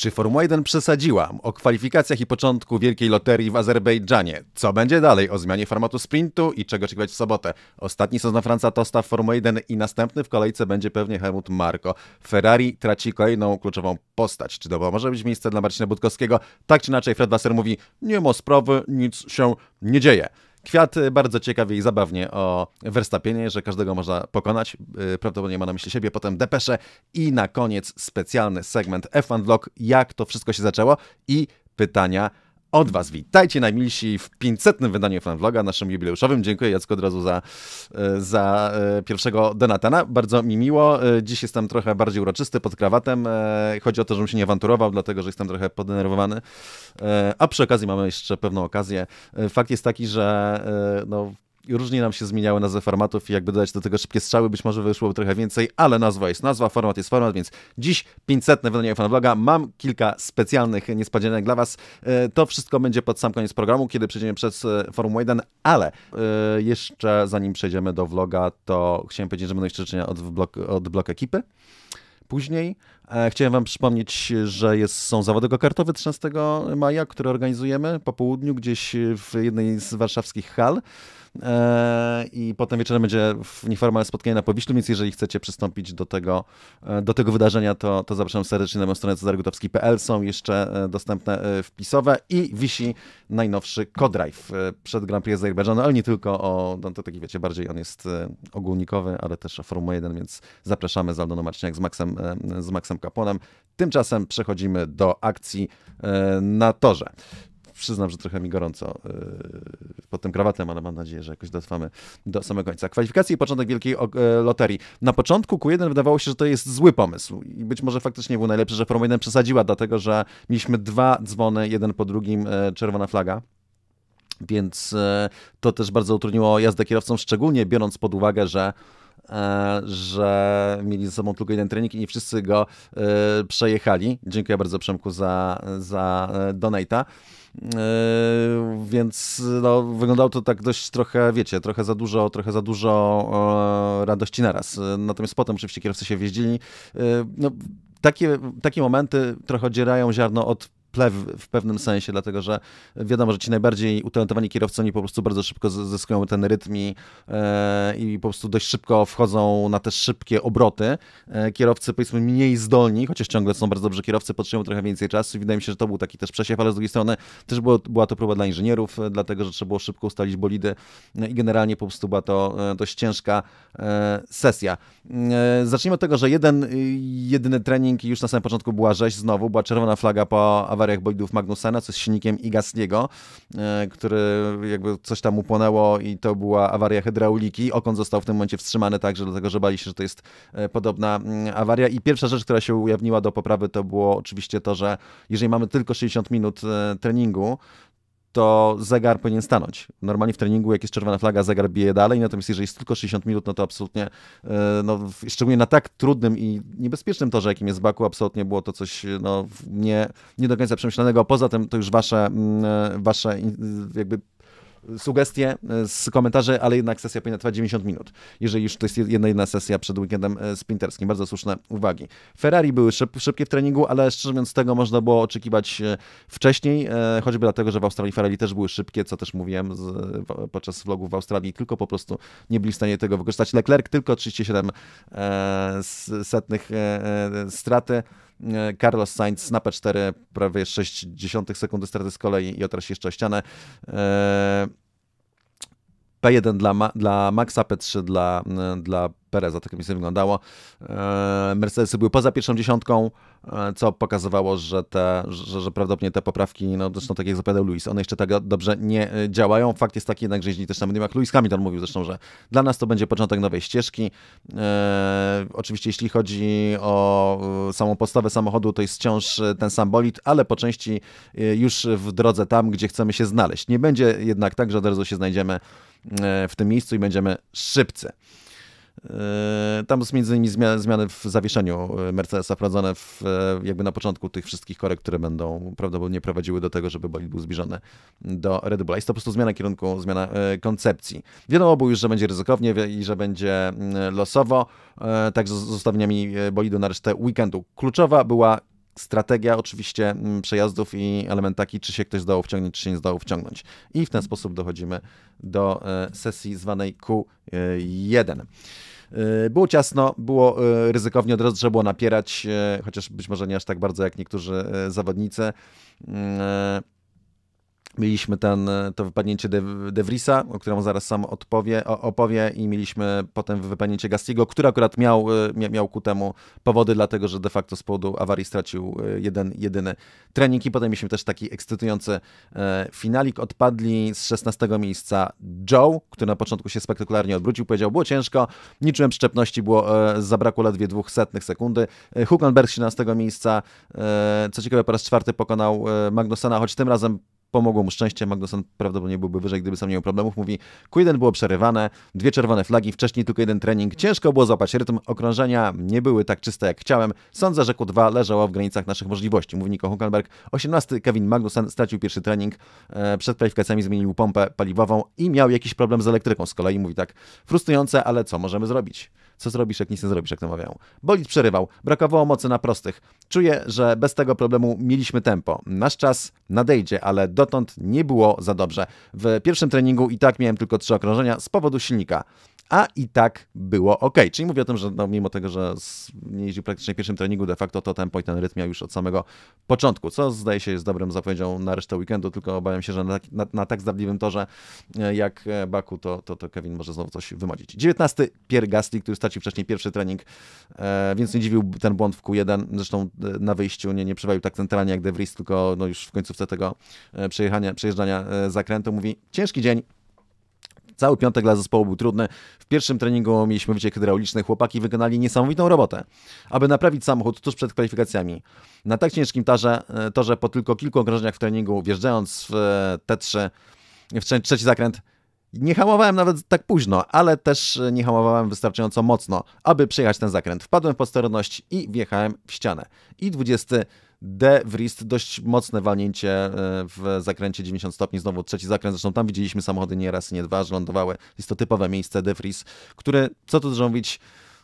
Czy Formuła 1 przesadziła o kwalifikacjach i początku wielkiej loterii w Azerbejdżanie? Co będzie dalej o zmianie formatu sprintu i czego oczekiwać w sobotę? Ostatni sezon Franca Tosta w Formule 1 i następny w kolejce będzie pewnie Helmut Marko. Ferrari traci kolejną kluczową postać. Czy to może być miejsce dla Marcina Budkowskiego? Tak czy inaczej Fred Wasser mówi, nie ma sprawy, nic się nie dzieje. Kwiat y, bardzo ciekawie i zabawnie o Verstappenie, że każdego można pokonać. Y, prawdopodobnie ma na myśli siebie, potem depesze i na koniec specjalny segment F1 Vlog, jak to wszystko się zaczęło i pytania od Was. Witajcie najmilsi w 500. wydaniu Fanvloga, naszym jubileuszowym. Dziękuję Jacku od razu za, e, za e, pierwszego Donatana. Bardzo mi miło. E, dziś jestem trochę bardziej uroczysty pod krawatem. Chodzi o to, żebym się nie awanturował, dlatego że jestem trochę podenerwowany. A przy okazji mamy jeszcze pewną okazję. Fakt jest taki, że no, różnie nam się zmieniały nazwy formatów i jakby dodać do tego szybkie strzały, być może wyszło trochę więcej, ale nazwa jest nazwa, format jest format, więc dziś 500 wydanie vloga. Mam kilka specjalnych niespodzianek dla Was. E, to wszystko będzie pod sam koniec programu, kiedy przejdziemy przez e, Forum 1, ale e, jeszcze zanim przejdziemy do vloga, to chciałem powiedzieć, że będą jeszcze życzenia od blok, od blok ekipy później. Chciałem Wam przypomnieć, że jest, są zawody go-kartowe 13 maja, które organizujemy po południu gdzieś w jednej z warszawskich hal. E, i potem wieczorem będzie nieformalne spotkanie na Powiślu, więc jeżeli chcecie przystąpić do tego, e, do tego wydarzenia, to, to zapraszam serdecznie na moją stronę cezarygutowski.pl. Są jeszcze e, dostępne wpisowe i wisi najnowszy Codrive przed Grand Prix Azerbejdżanu, ale nie tylko o, no to taki wiecie, bardziej on jest ogólnikowy, ale też o Formuła 1, więc zapraszamy z Aldoną Marciniak z Maxem, z Maxem Kaponem. Tymczasem przechodzimy do akcji na torze przyznam, że trochę mi gorąco yy, pod tym krawatem, ale mam nadzieję, że jakoś dotrwamy do samego końca. Kwalifikacje i początek wielkiej e, loterii. Na początku Q1 wydawało się, że to jest zły pomysł i być może faktycznie był najlepszy, że Formuła 1 przesadziła, dlatego że mieliśmy dwa dzwony, jeden po drugim, e, czerwona flaga. Więc e, to też bardzo utrudniło jazdę kierowcom, szczególnie biorąc pod uwagę, że że mieli ze sobą tylko jeden trening i nie wszyscy go przejechali. Dziękuję bardzo Przemku za, za donata. Yy, więc no, wyglądało to tak dość trochę, wiecie, trochę za dużo, trochę za dużo e, radości naraz. Natomiast potem oczywiście kierowcy się wjeździli. Yy, no, takie, takie momenty trochę odzierają ziarno od plew w pewnym sensie, dlatego że wiadomo, że ci najbardziej utalentowani kierowcy, oni po prostu bardzo szybko zyskują ten rytm i, e, i po prostu dość szybko wchodzą na te szybkie obroty. E, kierowcy powiedzmy mniej zdolni, chociaż ciągle są bardzo dobrzy kierowcy, potrzebują trochę więcej czasu i wydaje mi się, że to był taki też przesiew, ale z drugiej strony też było, była to próba dla inżynierów, e, dlatego, że trzeba było szybko ustalić bolidy i generalnie po prostu była to dość ciężka sesja. Zacznijmy od tego, że jeden, jedyny trening już na samym początku była rzeź znowu, była czerwona flaga po awariach bolidów Magnusena, co z silnikiem Igasliego, e, który jakby coś tam upłonęło i to była awaria hydrauliki. Okon został w tym momencie wstrzymany także dlatego, że bali się, że to jest e, podobna mm, awaria. I pierwsza rzecz, która się ujawniła do poprawy, to było oczywiście to, że jeżeli mamy tylko 60 minut e, treningu, to zegar powinien stanąć. Normalnie w treningu, jak jest czerwona flaga, zegar bije dalej, natomiast jeżeli jest tylko 60 minut, no to absolutnie, e, no, szczególnie na tak trudnym i niebezpiecznym torze, jakim jest Baku, absolutnie było to coś no, nie, nie do końca przemyślanego. Poza tym to już wasze, mm, e, wasze jakby sugestie e, z komentarzy, ale jednak sesja powinna trwać 90 minut, jeżeli już to jest jedna jedna sesja przed weekendem e, sprinterskim. Bardzo słuszne uwagi. Ferrari były szyb, szybkie w treningu, ale szczerze mówiąc tego można było oczekiwać e, wcześniej, choćby dlatego, że w Australii Ferrari też były szybkie, co też mówiłem z, podczas vlogów w Australii, tylko po prostu nie byli w stanie tego wykorzystać. Leclerc tylko 37 setnych straty. Carlos Sainz, snapę 4, prawie 60 sekundy straty z kolei i otraś jeszcze o ścianę. E, P1 dla, dla Maxa, P3 dla, dla Pereza, tak mi się wyglądało. E, Mercedesy były poza pierwszą dziesiątką. E, co pokazywało, że, te, że, że prawdopodobnie te poprawki, no zresztą tak jak zapowiadał Luis, one jeszcze tak dobrze nie e, działają. Fakt jest taki jednak, że jeśli też na jak Luis Hamilton mówił zresztą, że dla nas to będzie początek nowej ścieżki. E, oczywiście jeśli chodzi o e, samą podstawę samochodu, to jest wciąż ten sam bolid, ale po części już w drodze tam, gdzie chcemy się znaleźć. Nie będzie jednak tak, że od razu się znajdziemy w tym miejscu i będziemy szybcy. E, tam są między innymi zmiany w zawieszeniu e, Mercedesa wprowadzone w, e, jakby na początku tych wszystkich korek, które będą prawdopodobnie prowadziły do tego, żeby bolid był zbliżony do Red Bulla. Jest to po prostu zmiana kierunku, zmiana koncepcji. Wiadomo było już, że będzie ryzykownie i że będzie mm, losowo, Tak z zostawieniami bolidu na resztę weekendu. Kluczowa była strategia oczywiście mm, przejazdów i element taki, czy się ktoś zdołał wciągnąć, czy się nie zdołał wciągnąć. I w ten sposób dochodzimy do e, sesji zwanej Q1. E, było ciasno, było e, ryzykownie, od razu trzeba było napierać, chociaż być może nie aż tak bardzo jak niektórzy zawodnicy. Mm, Mieliśmy ten, e, to wypadnięcie De, De Vriesa, o którym zaraz sam odpowie, opowie i mieliśmy potem wypadnięcie Gastiego, który akurat miał, e, miał ku temu powody, dlatego że de facto z powodu awarii stracił e, jeden, jedyny trening i potem mieliśmy też taki ekscytujący finalik. Odpadli z 16 miejsca Joe, który na początku się spektakularnie odwrócił, powiedział było ciężko, niczyłem przyczepności było, zabrakło ledwie dwóch setnych sekundy. Huckenberg z 17 miejsca, co ciekawe po raz czwarty pokonał Magnusena, choć tym razem pomogło mu szczęście. Magnuson prawdopodobnie byłby wyżej, gdyby sam nie miał problemów. Mówi, Q1 było przerywane, dwie czerwone flagi, wcześniej tylko jeden trening. Ciężko było złapać rytm, okrążenia nie były tak czyste jak chciałem. Sądzę, że Q2 leżało w granicach naszych możliwości. Mówi Nico Huckelberg. 18. Kevin Magnuson stracił pierwszy trening, e, przed kwalifikacjami zmienił pompę paliwową i miał jakiś problem z elektryką. Z kolei mówi tak, frustrujące, ale co możemy zrobić? Co zrobisz, jak nic nie zrobisz, jak to mawiają. Bolid przerywał, brakowało mocy na prostych. Czuję, że bez tego problemu mieliśmy tempo. Nasz czas nadejdzie, ale do dotąd nie było za dobrze. W pierwszym treningu i tak miałem tylko trzy okrążenia z powodu silnika a i tak było ok. Czyli mówię o tym, że no, mimo tego, że nie jeździł praktycznie w pierwszym treningu, de facto to tempo i ten rytm miał już od samego początku, co zdaje się jest dobrym zapowiedzią na resztę weekendu, tylko obawiam się, że na, na, na tak zdradliwym torze e, jak e, Baku, to, to, to Kevin może znowu coś wymodzić. 19. Pierre Gasly, który stracił wcześniej pierwszy trening, e, więc nie dziwił ten błąd w Q1, zresztą e, na wyjściu nie, nie przewalił tak centralnie jak De Vries, tylko no, już w końcówce tego przejeżdżania zakrętu mówi ciężki dzień, Cały piątek dla zespołu był trudny. W pierwszym treningu mieliśmy wyciek hydrauliczny. Chłopaki wykonali niesamowitą robotę, aby naprawić samochód tuż przed kwalifikacjami. Na tak ciężkim e, to że po tylko kilku okrążeniach w treningu, wjeżdżając w e, T3, w trzeci zakręt, nie hamowałem nawet tak późno, ale też nie hamowałem wystarczająco mocno, aby przejechać ten zakręt. Wpadłem w posterność i wjechałem w ścianę. I 20 De Vries, dość mocne walnięcie e, w zakręcie 90 stopni, znowu trzeci zakręt, zresztą tam widzieliśmy samochody nie raz, nie dwa, że lądowały, jest to typowe miejsce De Vries, które, co tu dużo mówić,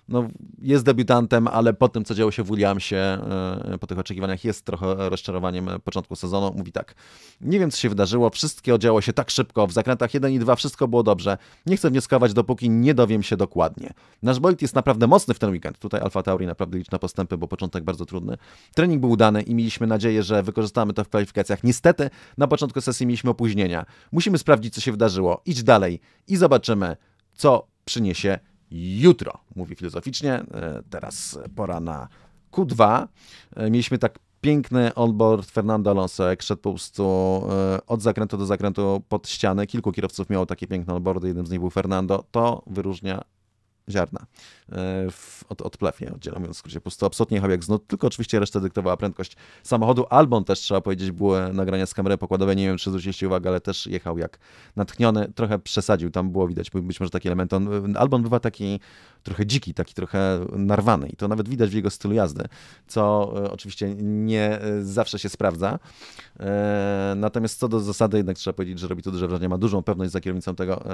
no, jest debiutantem, ale po tym, co działo się w Williamsie, e, po tych oczekiwaniach jest trochę rozczarowaniem początku sezonu. Mówi tak, nie wiem, co się wydarzyło, wszystko działo się tak szybko, w zakrętach 1 i 2 wszystko było dobrze. Nie chcę wnioskować, dopóki nie dowiem się dokładnie. Nasz bolid jest naprawdę mocny w ten weekend. Tutaj Alfa Tauri naprawdę na postępy, bo początek bardzo trudny. Trening był udany i mieliśmy nadzieję, że wykorzystamy to w kwalifikacjach. Niestety, na początku sesji mieliśmy opóźnienia. Musimy sprawdzić, co się wydarzyło. Idź dalej i zobaczymy, co przyniesie jutro. Mówi filozoficznie, e, teraz pora na Q2. E, mieliśmy tak piękny onboard Fernando Alonso, jak szedł po prostu e, od zakrętu do zakrętu pod ścianę. Kilku kierowców miało takie piękne onboardy, jednym z nich był Fernando. To wyróżnia ziarna e, w, od, od plew, nie oddzielam, mówiąc w skrócie, po prostu absolutnie jechał jak znów, tylko oczywiście resztę dyktowała prędkość samochodu, albo też trzeba powiedzieć, było nagrania z kamery pokładowej, nie wiem, czy zwróciliście uwagę, ale też jechał jak natchniony, trochę przesadził, tam było widać być może taki element, on, Albon bywa taki trochę dziki, taki trochę narwany i to nawet widać w jego stylu jazdy, co e, oczywiście nie e, zawsze się sprawdza, natomiast co do zasady jednak trzeba powiedzieć, że robi to duże wrażenie, ma dużą pewność za kierownicą tego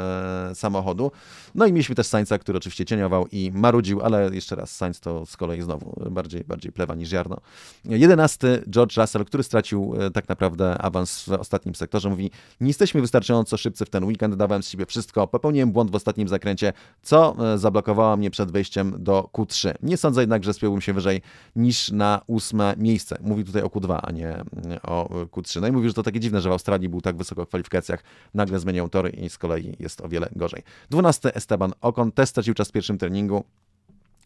samochodu, no i mieliśmy też Sańca, który oczywiście oczywiście cieniował i marudził, ale jeszcze raz Sainz to z kolei znowu bardziej, bardziej plewa niż ziarno. Jedenasty George Russell, który stracił e, tak naprawdę awans w ostatnim sektorze, mówi nie jesteśmy wystarczająco szybcy w ten weekend, dawałem z siebie wszystko, popełniłem błąd w ostatnim zakręcie, co e, zablokowało mnie przed wejściem do Q3. Nie sądzę jednak, że spiąłbym się wyżej niż na ósme miejsce. Mówi tutaj o Q2, a nie mm, o e, Q3. No i mówi, że to takie dziwne, że w Australii był tak wysoko w kwalifikacjach, nagle zmieniał tory i z kolei jest o wiele gorzej. Dwunasty Esteban Ocon też stracił czas pierwszym treningu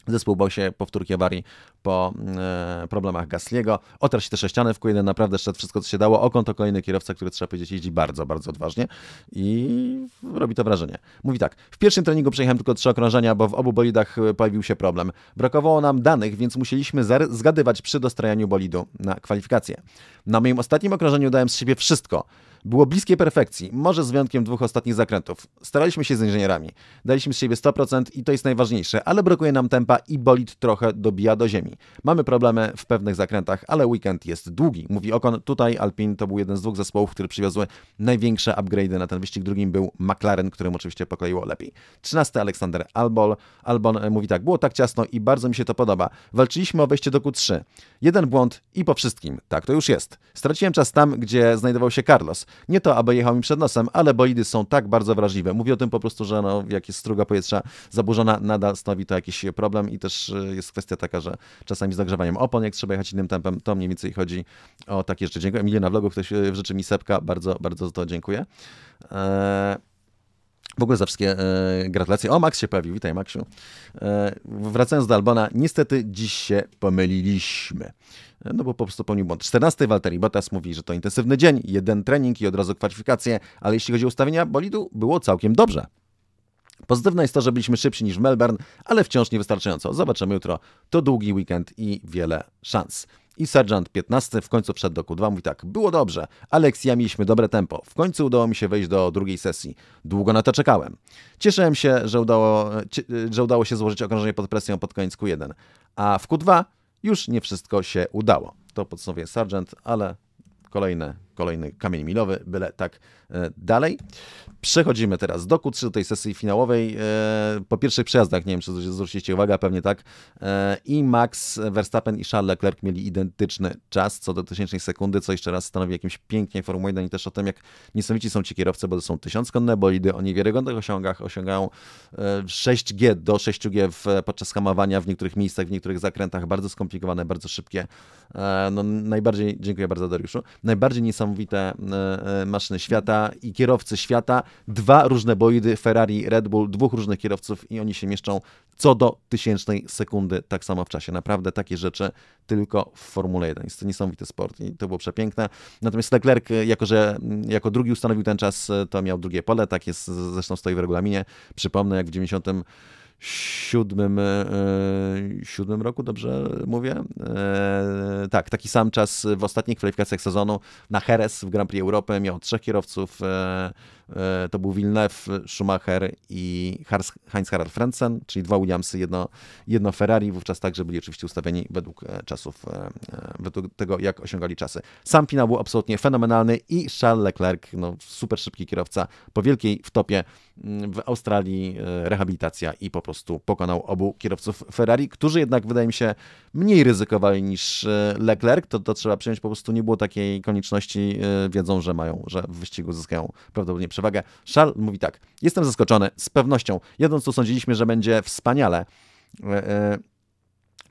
Zespół bał się powtórki awarii po e, problemach Gasliego. Otarł się też sześciany w Q1, naprawdę szedł wszystko, co się dało. Okon to kolejny kierowca, który trzeba powiedzieć jeździ bardzo, bardzo odważnie i robi to wrażenie. Mówi tak, w pierwszym treningu przejechałem tylko trzy okrążenia, bo w obu bolidach e, pojawił się problem. Brakowało nam danych, więc musieliśmy zgadywać przy dostrajaniu bolidu na kwalifikacje. Na moim ostatnim okrążeniu dałem z siebie wszystko. Było bliskie perfekcji, może z wyjątkiem dwóch ostatnich zakrętów. Staraliśmy się z inżynierami. Daliśmy z siebie 100% i to jest najważniejsze, ale brakuje nam tempa i bolid trochę dobija do ziemi. Mamy problemy w pewnych zakrętach, ale weekend jest długi. Mówi Okon, tutaj Alpine to był jeden z dwóch zespołów, które przywiozły największe upgrade'y na ten wyścig. Drugim był McLaren, którym oczywiście pokleiło lepiej. 13 Aleksander Albon. Albon e, mówi tak, było tak ciasno i bardzo mi się to podoba. Walczyliśmy o wejście do Q3. Jeden błąd i po wszystkim. Tak to już jest. Straciłem czas tam, gdzie znajdował się Carlos. Nie to, aby jechał mi przed nosem, ale bolidy są tak bardzo wrażliwe. Mówię o tym po prostu, że no, jak jest struga powietrza zaburzona, nadal stanowi to jakiś problem i też y, jest kwestia taka, że czasami z nagrzewaniem opon, jak trzeba jechać innym tempem, to mniej więcej chodzi o takie rzeczy. Dziękuję Emilio na vlogu, ktoś rzeczy y, mi sepka. Bardzo, bardzo za to dziękuję. Eee... W ogóle za wszystkie e, gratulacje. O, Max się pojawił. Witaj, Maxiu. E, wracając do Albona, niestety dziś się pomyliliśmy. E, no bo po prostu pełnił błąd. 14. Walteri Bottas mówi, że to intensywny dzień, jeden trening i od razu kwalifikacje, ale jeśli chodzi o ustawienia bolidu, było całkiem dobrze. Pozytywne jest to, że byliśmy szybsi niż Melbourne, ale wciąż niewystarczająco. Zobaczymy jutro. To długi weekend i wiele szans. I sergeant 15 w końcu przed do Q2 mówi tak, było dobrze, Aleks ja mieliśmy dobre tempo, w końcu udało mi się wejść do drugiej sesji, długo na to czekałem. Cieszyłem się, że udało, że udało się złożyć okrążenie pod presją pod koniec Q1, a w Q2 już nie wszystko się udało. To podsumowuje sergeant, ale kolejne kolejny kamień milowy, byle tak e, dalej. Przechodzimy teraz do Q3, do tej sesji finałowej. E, po pierwszych przejazdach, nie wiem, czy zwróciliście uwagę, pewnie tak, e, i Max Verstappen i Charles Leclerc mieli identyczny czas, co do tysięcznej sekundy, co jeszcze raz stanowi jakimś pięknie Formuły 1 i też o tym, jak niesamowici są ci kierowcy, bo to są tysiąckonne bolidy o niewiarygodnych osiągach, osiągają 6G do 6G w, podczas hamowania w niektórych miejscach, w niektórych zakrętach, bardzo skomplikowane, bardzo szybkie. No, najbardziej, dziękuję bardzo Dariuszu, najbardziej niesamowite niesamowite e, e, maszyny świata i kierowcy świata. Dwa różne bolidy Ferrari, Red Bull, dwóch różnych kierowców i oni się mieszczą co do tysięcznej sekundy tak samo w czasie. Naprawdę takie rzeczy tylko w Formule 1. Jest to niesamowity sport i to było przepiękne. Natomiast Leclerc, e, jako że jako drugi ustanowił ten czas, to miał drugie pole, tak jest, zresztą stoi w regulaminie. Przypomnę, jak w 90 siódmym, e, siódmym roku, dobrze mówię? E, tak, taki sam czas w ostatnich kwalifikacjach sezonu na Heres w Grand Prix Europy miał trzech kierowców, e, E, to był Villeneuve, Schumacher i Heinz Harald Frentzen, czyli dwa Williamsy, jedno, jedno Ferrari, wówczas także byli oczywiście ustawieni według e, czasów, e, według tego, jak osiągali czasy. Sam finał był absolutnie fenomenalny i Charles Leclerc, no, super szybki kierowca, po wielkiej wtopie mm, w Australii rehabilitacja i po prostu pokonał obu kierowców Ferrari, którzy jednak wydaje mi się mniej ryzykowali niż Leclerc, to, to trzeba przyjąć, po prostu nie było takiej konieczności, wiedzą, że mają, że w wyścigu zyskają prawdopodobnie przewagę. Szal mówi tak, jestem zaskoczony, z pewnością. Jedną, co sądziliśmy, że będzie wspaniale. E, e,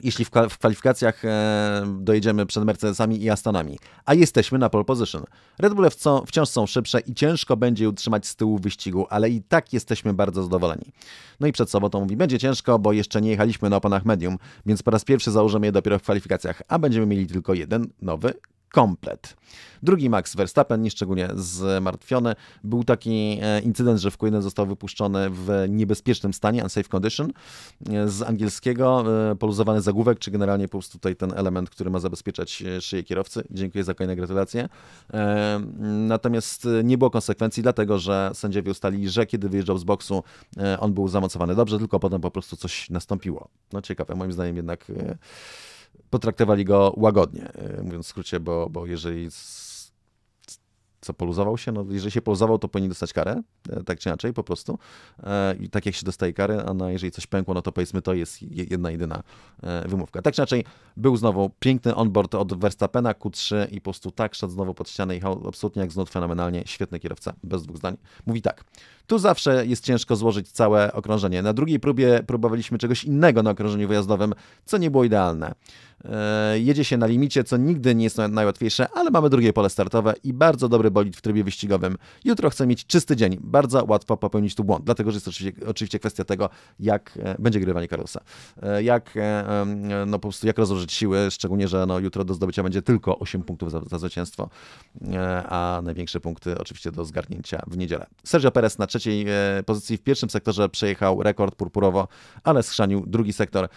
jeśli w, kwalifikacjach e, dojedziemy przed Mercedesami i Astonami, a jesteśmy na pole position. Red Bull wciąż są szybsze i ciężko będzie je utrzymać z tyłu wyścigu, ale i tak jesteśmy bardzo zadowoleni. No i przed sobotą mówi, będzie ciężko, bo jeszcze nie jechaliśmy na oponach medium, więc po raz pierwszy założymy je dopiero w kwalifikacjach, a będziemy mieli tylko jeden nowy komplet. Drugi Max Verstappen, nieszczególnie zmartwiony, był taki e, incydent, że w Q1 został wypuszczony w niebezpiecznym stanie, unsafe condition, e, z angielskiego, e, poluzowany zagłówek, czy generalnie po prostu tutaj ten element, który ma zabezpieczać szyję kierowcy. Dziękuję za kolejne gratulacje. Natomiast nie było konsekwencji, dlatego że sędziowie ustalili, że kiedy wyjeżdżał z boksu, on był zamocowany dobrze, tylko potem po prostu coś nastąpiło. No ciekawe, moim zdaniem jednak potraktowali go łagodnie, e, mówiąc w skrócie, bo, bo jeżeli co poluzował się, no jeżeli się poluzował, to powinien dostać karę, e, tak czy inaczej, po prostu. E, I tak jak się dostaje karę, a no, jeżeli coś pękło, no to powiedzmy, to jest jedna, jedyna wymówka. Tak czy inaczej, był znowu piękny onboard od Verstappena, Q3 i po prostu tak szedł znowu pod ścianę i absolutnie jak znów fenomenalnie, świetny kierowca, bez dwóch zdań. Mówi tak, tu zawsze jest ciężko złożyć całe okrążenie. Na drugiej próbie próbowaliśmy czegoś innego na okrążeniu wyjazdowym, co nie było idealne. E, jedzie się na limicie, co nigdy nie jest najłatwiejsze, ale mamy drugie pole startowe i bardzo dobry bolid w trybie wyścigowym. Jutro chcę mieć czysty dzień. Bardzo łatwo popełnić tu błąd, dlatego że jest oczywiście, oczywiście kwestia tego, jak e, będzie grywanie karusa. E, jak, no po prostu jak rozłożyć siły, szczególnie, że no, jutro do zdobycia będzie tylko 8 punktów za, za zwycięstwo, a największe punkty oczywiście do zgarnięcia w niedzielę. Sergio Perez na trzeciej e, pozycji w pierwszym sektorze przejechał rekord purpurowo, ale schrzanił drugi sektor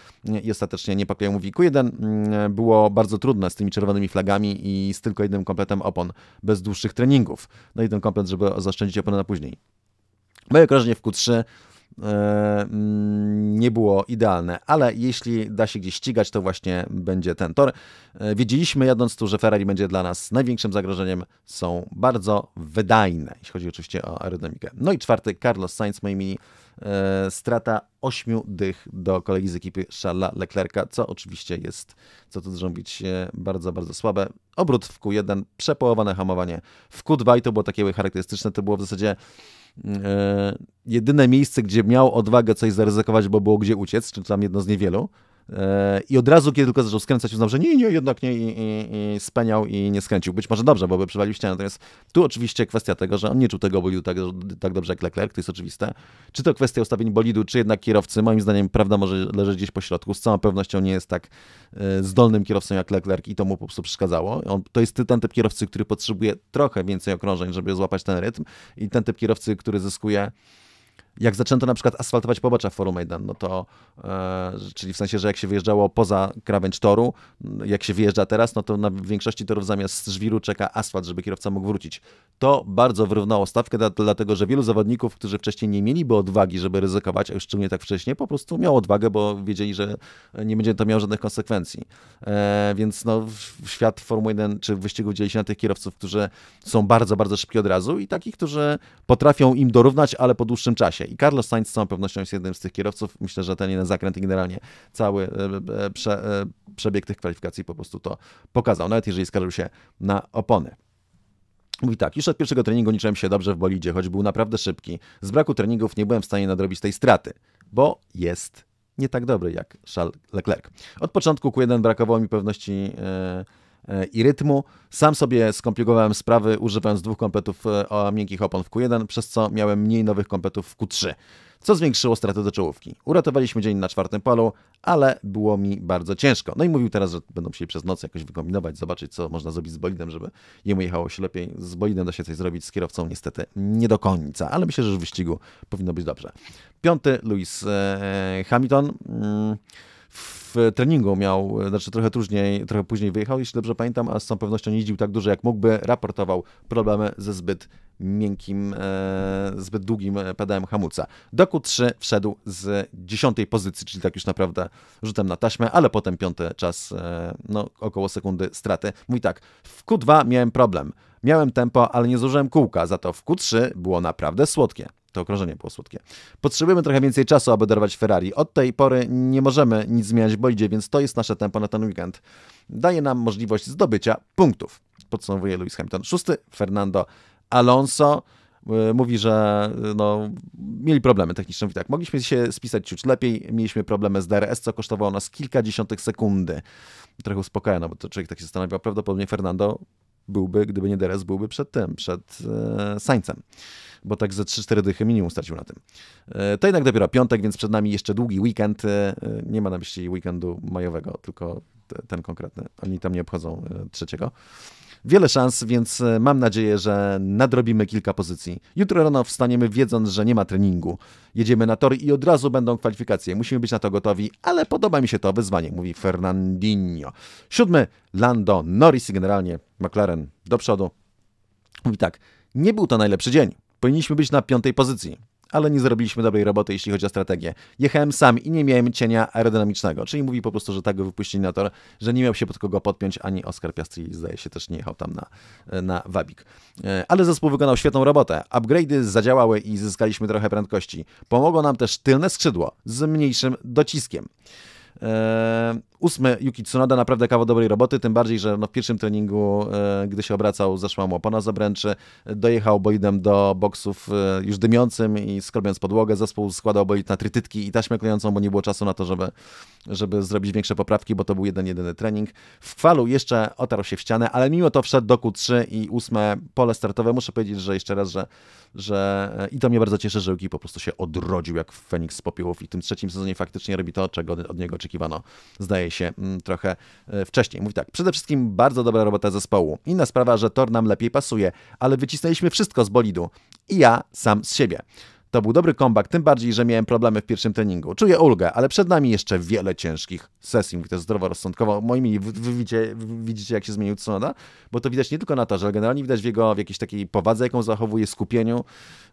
i ostatecznie nie pokleją mówi Q1 mm, było bardzo trudne z tymi czerwonymi flagami i z tylko jednym kompletem opon, bez dłuższych treningów. No i ten komplet, żeby zaszczędzić opony na później. Moje okrążenie w Q3 E, mm, nie było idealne, ale jeśli da się gdzieś ścigać, to właśnie będzie ten tor. E, wiedzieliśmy jadąc tu, że Ferrari będzie dla nas największym zagrożeniem, są bardzo wydajne, jeśli chodzi oczywiście o aerodynamikę. No i czwarty, Carlos Sainz, mini e, strata ośmiu dych do kolegi z ekipy Szala Leclerca, co oczywiście jest, co tu dużo mówić, bardzo, bardzo słabe. Obrót w Q1, przepołowane hamowanie w Q2 i to było takie charakterystyczne, to było w zasadzie E, jedyne miejsce, gdzie miał odwagę coś zaryzykować, bo było gdzie uciec, czy tam jedno z niewielu, E, I od razu, kiedy tylko zaczął skręcać, uznał, że nie, nie, jednak nie, i, i, i speniał i nie skręcił. Być może dobrze, bo by przywalił ścianę. Natomiast tu oczywiście kwestia tego, że on nie czuł tego bolidu tak, tak dobrze jak Leclerc, to jest oczywiste. Czy to kwestia ustawień bolidu, czy jednak kierowcy, moim zdaniem prawda może leżeć gdzieś po środku. Z całą pewnością nie jest tak e, zdolnym kierowcą jak Leclerc i to mu po prostu przeszkadzało. On, to jest ten typ kierowcy, który potrzebuje trochę więcej okrążeń, żeby złapać ten rytm i ten typ kierowcy, który zyskuje jak zaczęto na przykład asfaltować pobocza w Forum Maidan, no to, e, czyli w sensie, że jak się wyjeżdżało poza krawędź toru, mm, jak się wyjeżdża teraz, no to na większości torów zamiast żwiru czeka asfalt, żeby kierowca mógł wrócić. To bardzo wyrównało stawkę, dlatego że wielu zawodników, którzy wcześniej nie mieliby odwagi, żeby ryzykować, a już szczególnie tak wcześniej, po prostu miało odwagę, bo wiedzieli, że nie będzie to miało żadnych konsekwencji. E, więc no, świat Formuły 1 czy wyścigu dzieli się na tych kierowców, którzy są bardzo, bardzo szybki od razu i takich, którzy potrafią im dorównać, ale po dłuższym czasie. I Carlos Sainz z całą pewnością jest jednym z tych kierowców. Myślę, że ten jeden zakręt i generalnie cały e, e, prze, e, przebieg tych kwalifikacji po prostu to pokazał, nawet jeżeli skarżył się na opony. Mówi tak, już od pierwszego treningu niczym się dobrze w bolidzie, choć był naprawdę szybki. Z braku treningów nie byłem w stanie nadrobić tej straty, bo jest nie tak dobry jak Charles Leclerc. Od początku Q1 brakowało mi pewności... Yy, E, i rytmu. Sam sobie skomplikowałem sprawy używając dwóch kompletów e, o miękkich opon w Q1, przez co miałem mniej nowych kompletów w Q3, co zwiększyło straty do czołówki. Uratowaliśmy dzień na czwartym polu, ale było mi bardzo ciężko. No i mówił teraz, że będą musieli przez noc jakoś wykombinować, zobaczyć co można zrobić z bolidem, żeby jemu jechało się lepiej. Z bolidem da się coś zrobić, z kierowcą niestety nie do końca, ale myślę, że w wyścigu powinno być dobrze. Piąty, Lewis e, Hamilton. Mm, w treningu miał, znaczy trochę później, trochę później wyjechał, jeśli dobrze pamiętam, a z całą pewnością nie jeździł tak dużo jak mógłby, raportował problemy ze zbyt miękkim, e, zbyt długim pedałem hamulca. Do Q3 wszedł z dziesiątej pozycji, czyli tak już naprawdę rzutem na taśmę, ale potem piąty czas, e, no około sekundy straty. Mówi tak, w Q2 miałem problem. Miałem tempo, ale nie zużyłem kółka, za to w Q3 było naprawdę słodkie to okrążenie było słodkie. Potrzebujemy trochę więcej czasu, aby dorwać Ferrari. Od tej pory nie możemy nic zmieniać w bolidzie, więc to jest nasze tempo na ten weekend. Daje nam możliwość zdobycia punktów. Podsumowuje Lewis Hamilton. Szósty, Fernando Alonso e, mówi, że e, no, mieli problemy techniczne. Mówi tak, mogliśmy się spisać ciut lepiej, mieliśmy problemy z DRS, co kosztowało nas kilka sekundy. Trochę uspokaja, no bo to człowiek tak się zastanawiał. Prawdopodobnie Fernando byłby, gdyby nie DRS, byłby przed tym, przed e, Sańcem bo tak ze 3-4 dychy minimum stracił na tym. E, to jednak dopiero piątek, więc przed nami jeszcze długi weekend. E, nie ma na myśli weekendu majowego, tylko ten konkretny. Oni tam nie obchodzą e, trzeciego. Wiele szans, więc mam nadzieję, że nadrobimy kilka pozycji. Jutro rano wstaniemy wiedząc, że nie ma treningu. Jedziemy na tor i od razu będą kwalifikacje. Musimy być na to gotowi, ale podoba mi się to wyzwanie, mówi Fernandinho. Siódmy, Lando Norris i generalnie, McLaren do przodu. Mówi tak, nie był to najlepszy dzień. Powinniśmy być na piątej pozycji, ale nie zrobiliśmy dobrej roboty, jeśli chodzi o strategię. Jechałem sam i nie miałem cienia aerodynamicznego, czyli mówi po prostu, że tak go wypuścili na tor, że nie miał się pod kogo podpiąć, ani Oskar Piastri zdaje się też nie jechał tam na, na wabik. E, ale zespół wykonał świetną robotę, upgrade'y zadziałały i zyskaliśmy trochę prędkości. Pomogło nam też tylne skrzydło z mniejszym dociskiem. Eee, Ósme, Yuki Tsunoda, naprawdę kawał dobrej roboty, tym bardziej, że no w pierwszym treningu, e, gdy się obracał, zeszła mu opona z obręczy, dojechał bolidem do boksów e, już dymiącym i skrobiąc podłogę, zespół składał bolid na trytytki i taśmę klejącą, bo nie było czasu na to, żeby, żeby zrobić większe poprawki, bo to był jeden jedyny trening. W kwalu jeszcze otarł się w ścianę, ale mimo to wszedł do Q3 i ósme pole startowe. Muszę powiedzieć, że jeszcze raz, że, że e, i to mnie bardzo cieszy, że Yuki po prostu się odrodził jak Feniks z popiołów i w tym trzecim sezonie faktycznie robi to, czego od niego oczekiwano. Zdaje się, mm, trochę e, wcześniej. Mówi tak, przede wszystkim bardzo dobra robota zespołu. Inna sprawa, że tor nam lepiej pasuje, ale wycisnęliśmy wszystko z bolidu. I ja sam z siebie. To był dobry kombat, tym bardziej, że miałem problemy w pierwszym treningu. Czuję ulgę, ale przed nami jeszcze wiele ciężkich sesji. Mówię to zdroworozsądkowo. Moimi wy, wy widzicie, wy widzicie, jak się zmienił Tsunoda, bo to widać nie tylko na to, że generalnie widać w jego w jakiejś takiej powadze, jaką zachowuje, skupieniu.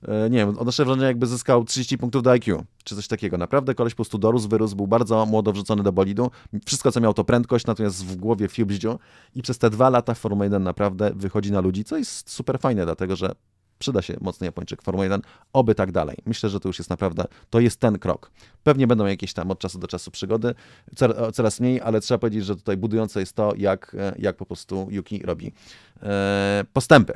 E, nie wiem, odnoszę wrażenie, jakby zyskał 30 punktów do IQ, czy coś takiego. Naprawdę koleś po prostu dorósł, wyrósł, był bardzo młodo wrzucony do bolidu. Wszystko, co miał, to prędkość, natomiast w głowie fiubździu i przez te dwa lata Formuła 1 naprawdę wychodzi na ludzi, co jest super fajne, dlatego że Przyda się mocny Japończyk Formuły 1, oby tak dalej. Myślę, że to już jest naprawdę, to jest ten krok. Pewnie będą jakieś tam od czasu do czasu przygody, coraz e, mniej, ale trzeba powiedzieć, że tutaj budujące jest to, jak, e, jak po prostu Yuki robi e, postępy.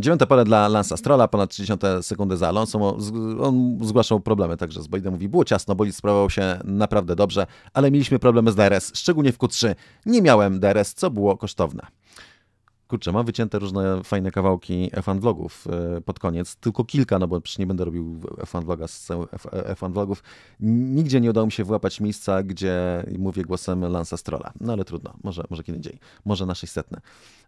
Dziewiąte pole dla Lansa Strola, ponad 30 sekundy za Alonso. On zgłaszał problemy także z Bolidem. Mówi, było ciasno, Bolid sprawował się naprawdę dobrze, ale mieliśmy problemy z DRS, szczególnie w Q3. Nie miałem DRS, co było kosztowne kurczę, mam wycięte różne fajne kawałki fan vlogów e, pod koniec, tylko kilka, no bo przecież nie będę robił fan vloga z fan vlogów. Nigdzie nie udało mi się włapać miejsca, gdzie mówię głosem Lansa Strola. No ale trudno, może, może kiedy indziej, może na 600.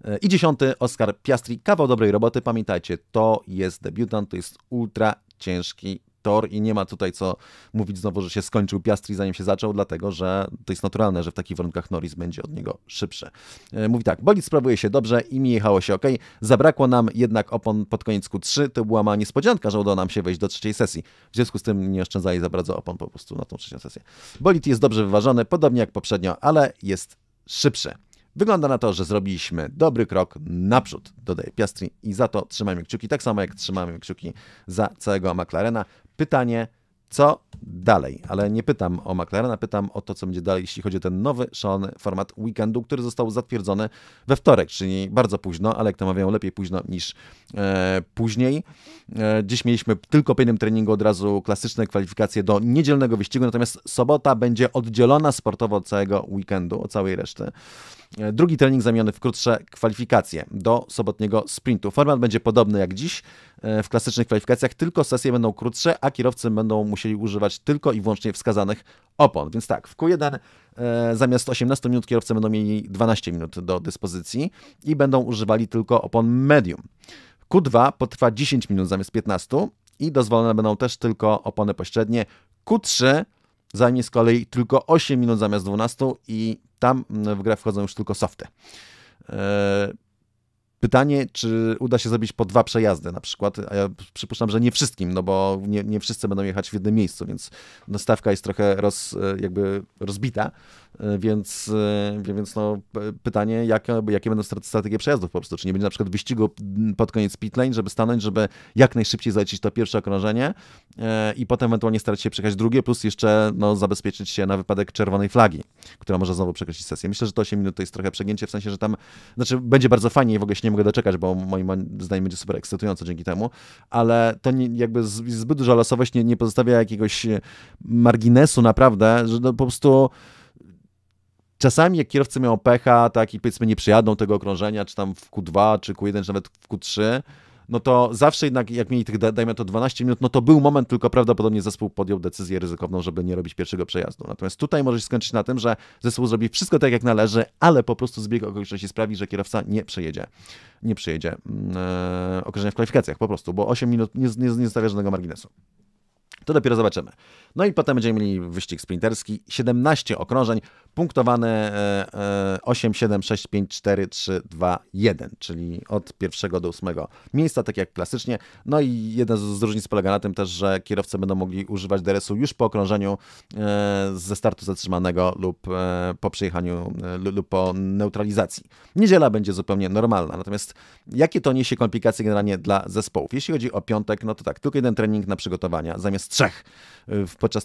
E, I dziesiąty, Oscar Piastri, kawał dobrej roboty. Pamiętajcie, to jest debiutant, to jest ultra ciężki tor i nie ma tutaj co mówić znowu, że się skończył Piastri zanim się zaczął, dlatego że to jest naturalne, że w takich warunkach Norris będzie od niego szybszy. E, mówi tak, bolid sprawuje się dobrze i mi jechało się ok. Zabrakło nam jednak opon pod koniec Q3, to była mała niespodzianka, że udało nam się wejść do trzeciej sesji. W związku z tym nie oszczędzali za bardzo opon po prostu na tą trzecią sesję. Bolid jest dobrze wyważony, podobnie jak poprzednio, ale jest szybszy. Wygląda na to, że zrobiliśmy dobry krok naprzód, dodaje Piastri i za to trzymajmy kciuki, tak samo jak trzymamy kciuki za całego McLarena. Pytanie, co dalej? Ale nie pytam o McLarena, pytam o to, co będzie dalej, jeśli chodzi o ten nowy szalony format weekendu, który został zatwierdzony we wtorek, czyli bardzo późno, ale jak to mawiają, lepiej późno niż e, później. E, dziś mieliśmy tylko po jednym treningu od razu klasyczne kwalifikacje do niedzielnego wyścigu, natomiast sobota będzie oddzielona sportowo od całego weekendu, od całej reszty. E, drugi trening zamieniony w krótsze kwalifikacje do sobotniego sprintu. Format będzie podobny jak dziś e, w klasycznych kwalifikacjach, tylko sesje będą krótsze, a kierowcy będą musieli używać tylko i wyłącznie wskazanych opon. Więc tak, w Q1 e, zamiast 18 minut kierowcy będą mieli 12 minut do dyspozycji i będą używali tylko opon medium. Q2 potrwa 10 minut zamiast 15 i dozwolone będą też tylko opony pośrednie. Q3 zajmie z kolei tylko 8 minut zamiast 12 i tam mm, w grę wchodzą już tylko softy. E, pytanie, czy uda się zrobić po dwa przejazdy na przykład, a ja przypuszczam, że nie wszystkim, no bo nie, nie wszyscy będą jechać w jednym miejscu, więc stawka jest trochę roz, e, jakby rozbita, E, więc, e, więc no, pytanie, jakie, jakie będą strategie przejazdów po prostu? Czy nie będzie na przykład wyścigu pod koniec pit lane, żeby stanąć, żeby jak najszybciej zalecić to pierwsze okrążenie e, i potem ewentualnie starać się przejechać drugie, plus jeszcze no, zabezpieczyć się na wypadek czerwonej flagi, która może znowu przekreślić sesję. Myślę, że to 8 minut to jest trochę przegięcie, w sensie, że tam, znaczy będzie bardzo fajnie i w ogóle się nie mogę doczekać, bo moim zdaniem będzie super ekscytująco dzięki temu, ale to nie, jakby zbyt duża losowość nie, nie pozostawia jakiegoś marginesu naprawdę, że no po prostu czasami jak kierowcy mają pecha, tak i powiedzmy nie przyjadą tego okrążenia, czy tam w Q2, czy Q1, czy nawet w Q3, no to zawsze jednak, jak mieli tych, dajmy to 12 minut, no to był moment, tylko prawdopodobnie zespół podjął decyzję ryzykowną, żeby nie robić pierwszego przejazdu. Natomiast tutaj może się skończyć na tym, że zespół zrobi wszystko tak, jak należy, ale po prostu zbieg okoliczności sprawi, że kierowca nie przejedzie, nie przejedzie mm, e, okrążenia w kwalifikacjach po prostu, bo 8 minut nie, nie, nie żadnego marginesu. To dopiero zobaczymy. No i potem będziemy mieli wyścig sprinterski, 17 okrążeń, punktowane 8, 7, 6, 5, 4, 3, 2, 1, czyli od pierwszego do ósmego miejsca, tak jak klasycznie. No i jedna z różnic polega na tym też, że kierowcy będą mogli używać DRS-u już po okrążeniu e, ze startu zatrzymanego lub e, po przejechaniu e, lub po neutralizacji. Niedziela będzie zupełnie normalna, natomiast jakie to niesie komplikacje generalnie dla zespołów? Jeśli chodzi o piątek, no to tak, tylko jeden trening na przygotowania zamiast trzech w podczas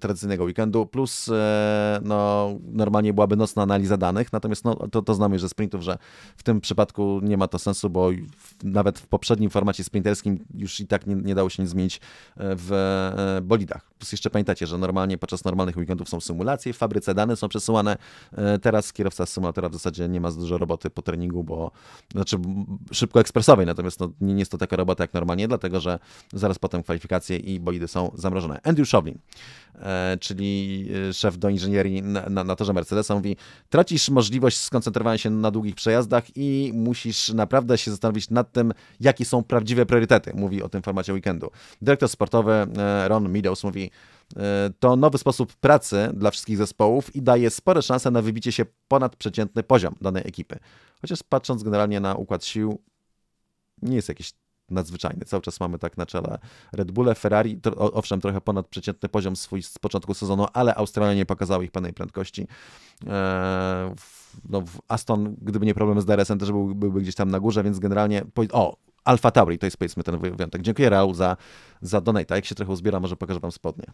tradycyjnego weekendu, plus e, no, normalnie byłaby nocna analiza danych, natomiast no, to, to znamy już ze sprintów, że w tym przypadku nie ma to sensu, bo nawet w poprzednim formacie sprinterskim już i tak nie, nie dało się nic zmienić e, w e, bolidach. Plus jeszcze pamiętacie, że normalnie podczas normalnych weekendów są symulacje, w fabryce dane są przesyłane. E, teraz kierowca symulatora w zasadzie nie ma dużo roboty po treningu, bo znaczy szybko ekspresowej, natomiast no, nie jest to taka robota jak normalnie, dlatego że zaraz potem kwalifikacje i bojdy są zamrożone. Andrew Shovlin, e, czyli e, szef do inżynierii na, na, na torze Mercedesa, mówi: Tracisz możliwość skoncentrowania się na długich przejazdach i musisz naprawdę się zastanowić nad tym, jakie są prawdziwe priorytety. Mówi o tym formacie weekendu. Dyrektor sportowy Ron Meadows mówi: E, to nowy sposób pracy dla wszystkich zespołów i daje spore szanse na wybicie się ponad przeciętny poziom danej ekipy. Chociaż patrząc generalnie na układ sił, nie jest jakiś nadzwyczajny. Cały czas mamy tak na czele Red Bull, Ferrari, to, owszem, trochę ponad przeciętny poziom swój z początku sezonu, ale Australia nie pokazała ich pełnej prędkości. Eee, no, Aston, gdyby nie problem z DRS-em, też byłby, byłby gdzieś tam na górze, więc generalnie... Po... O, Alfa Tauri, to jest powiedzmy ten wyjątek. Dziękuję Rał za, za A Jak się trochę uzbiera, może pokażę wam spodnie.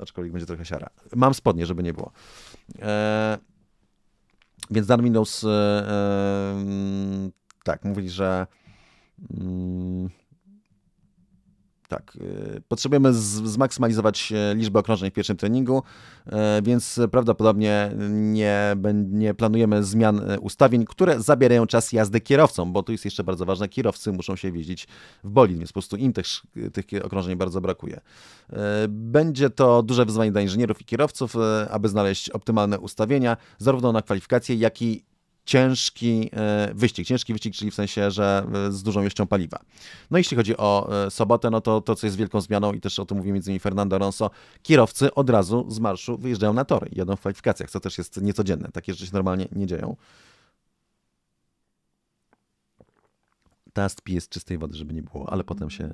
Aczkolwiek będzie trochę siara. Mam spodnie, żeby nie było. E, więc Dan Minus, e, e, tak, mówi, że mm, tak. Y, potrzebujemy zmaksymalizować e, liczbę okrążeń w pierwszym treningu, e, więc prawdopodobnie nie, nie planujemy zmian e, ustawień, które zabierają czas jazdy kierowcom, bo tu jest jeszcze bardzo ważne, kierowcy muszą się wiedzieć w bolid, więc po prostu im też tych okrążeń bardzo brakuje. Będzie to duże wyzwanie dla inżynierów i kierowców, aby znaleźć optymalne ustawienia, zarówno na kwalifikacje, jak i ciężki e, wyścig. Ciężki wyścig, czyli w sensie, że e, z dużą ilością paliwa. No jeśli chodzi o e, sobotę, no to to, co jest wielką zmianą i też o tym mówi między innymi Fernando Alonso, kierowcy od razu z marszu wyjeżdżają na tory, jadą w kwalifikacjach, co też jest niecodzienne. Takie rzeczy się normalnie nie dzieją. Tast piję z czystej wody, żeby nie było, ale potem się y,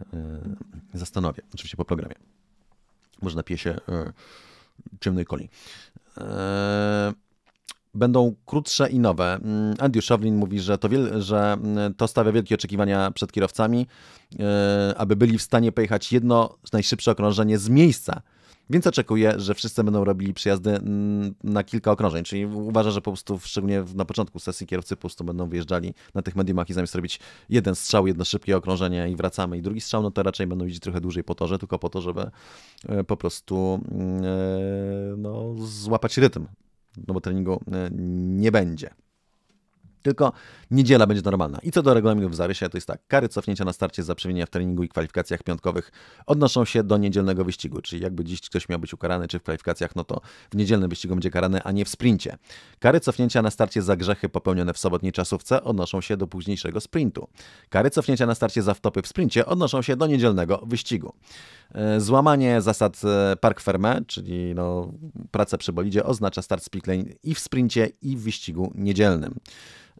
zastanowię. Oczywiście po programie. Może napiję się y, ciemnej coli. Yy będą krótsze i nowe. Mm, Andrew Szowlin mówi, że to, wiel, że mm, to stawia wielkie oczekiwania przed kierowcami, e, aby byli w stanie pojechać jedno najszybsze okrążenie z miejsca. Więc oczekuje, że wszyscy będą robili przyjazdy mm, na kilka okrążeń. Czyli uważa, że po prostu, szczególnie na początku sesji, kierowcy po prostu będą wyjeżdżali na tych mediumach i zamiast robić jeden strzał, jedno szybkie okrążenie i wracamy, i drugi strzał, no to raczej będą jeździć trochę dłużej po torze, tylko po to, żeby e, po prostu e, no, złapać rytm no bo treningu e, nie będzie. Tylko niedziela będzie normalna. I co do regulaminu w zarysie, to jest tak. Kary cofnięcia na starcie za przewinienia w treningu i kwalifikacjach piątkowych odnoszą się do niedzielnego wyścigu. Czyli jakby dziś ktoś miał być ukarany, czy w kwalifikacjach, no to w niedzielnym wyścigu będzie karany, a nie w sprincie. Kary cofnięcia na starcie za grzechy popełnione w sobotniej czasówce odnoszą się do późniejszego sprintu. Kary cofnięcia na starcie za wtopy w sprincie odnoszą się do niedzielnego wyścigu. E, złamanie zasad e, park ferme, czyli no, praca przy bolidzie, oznacza start z lane i w sprincie, i w wyścigu niedzielnym.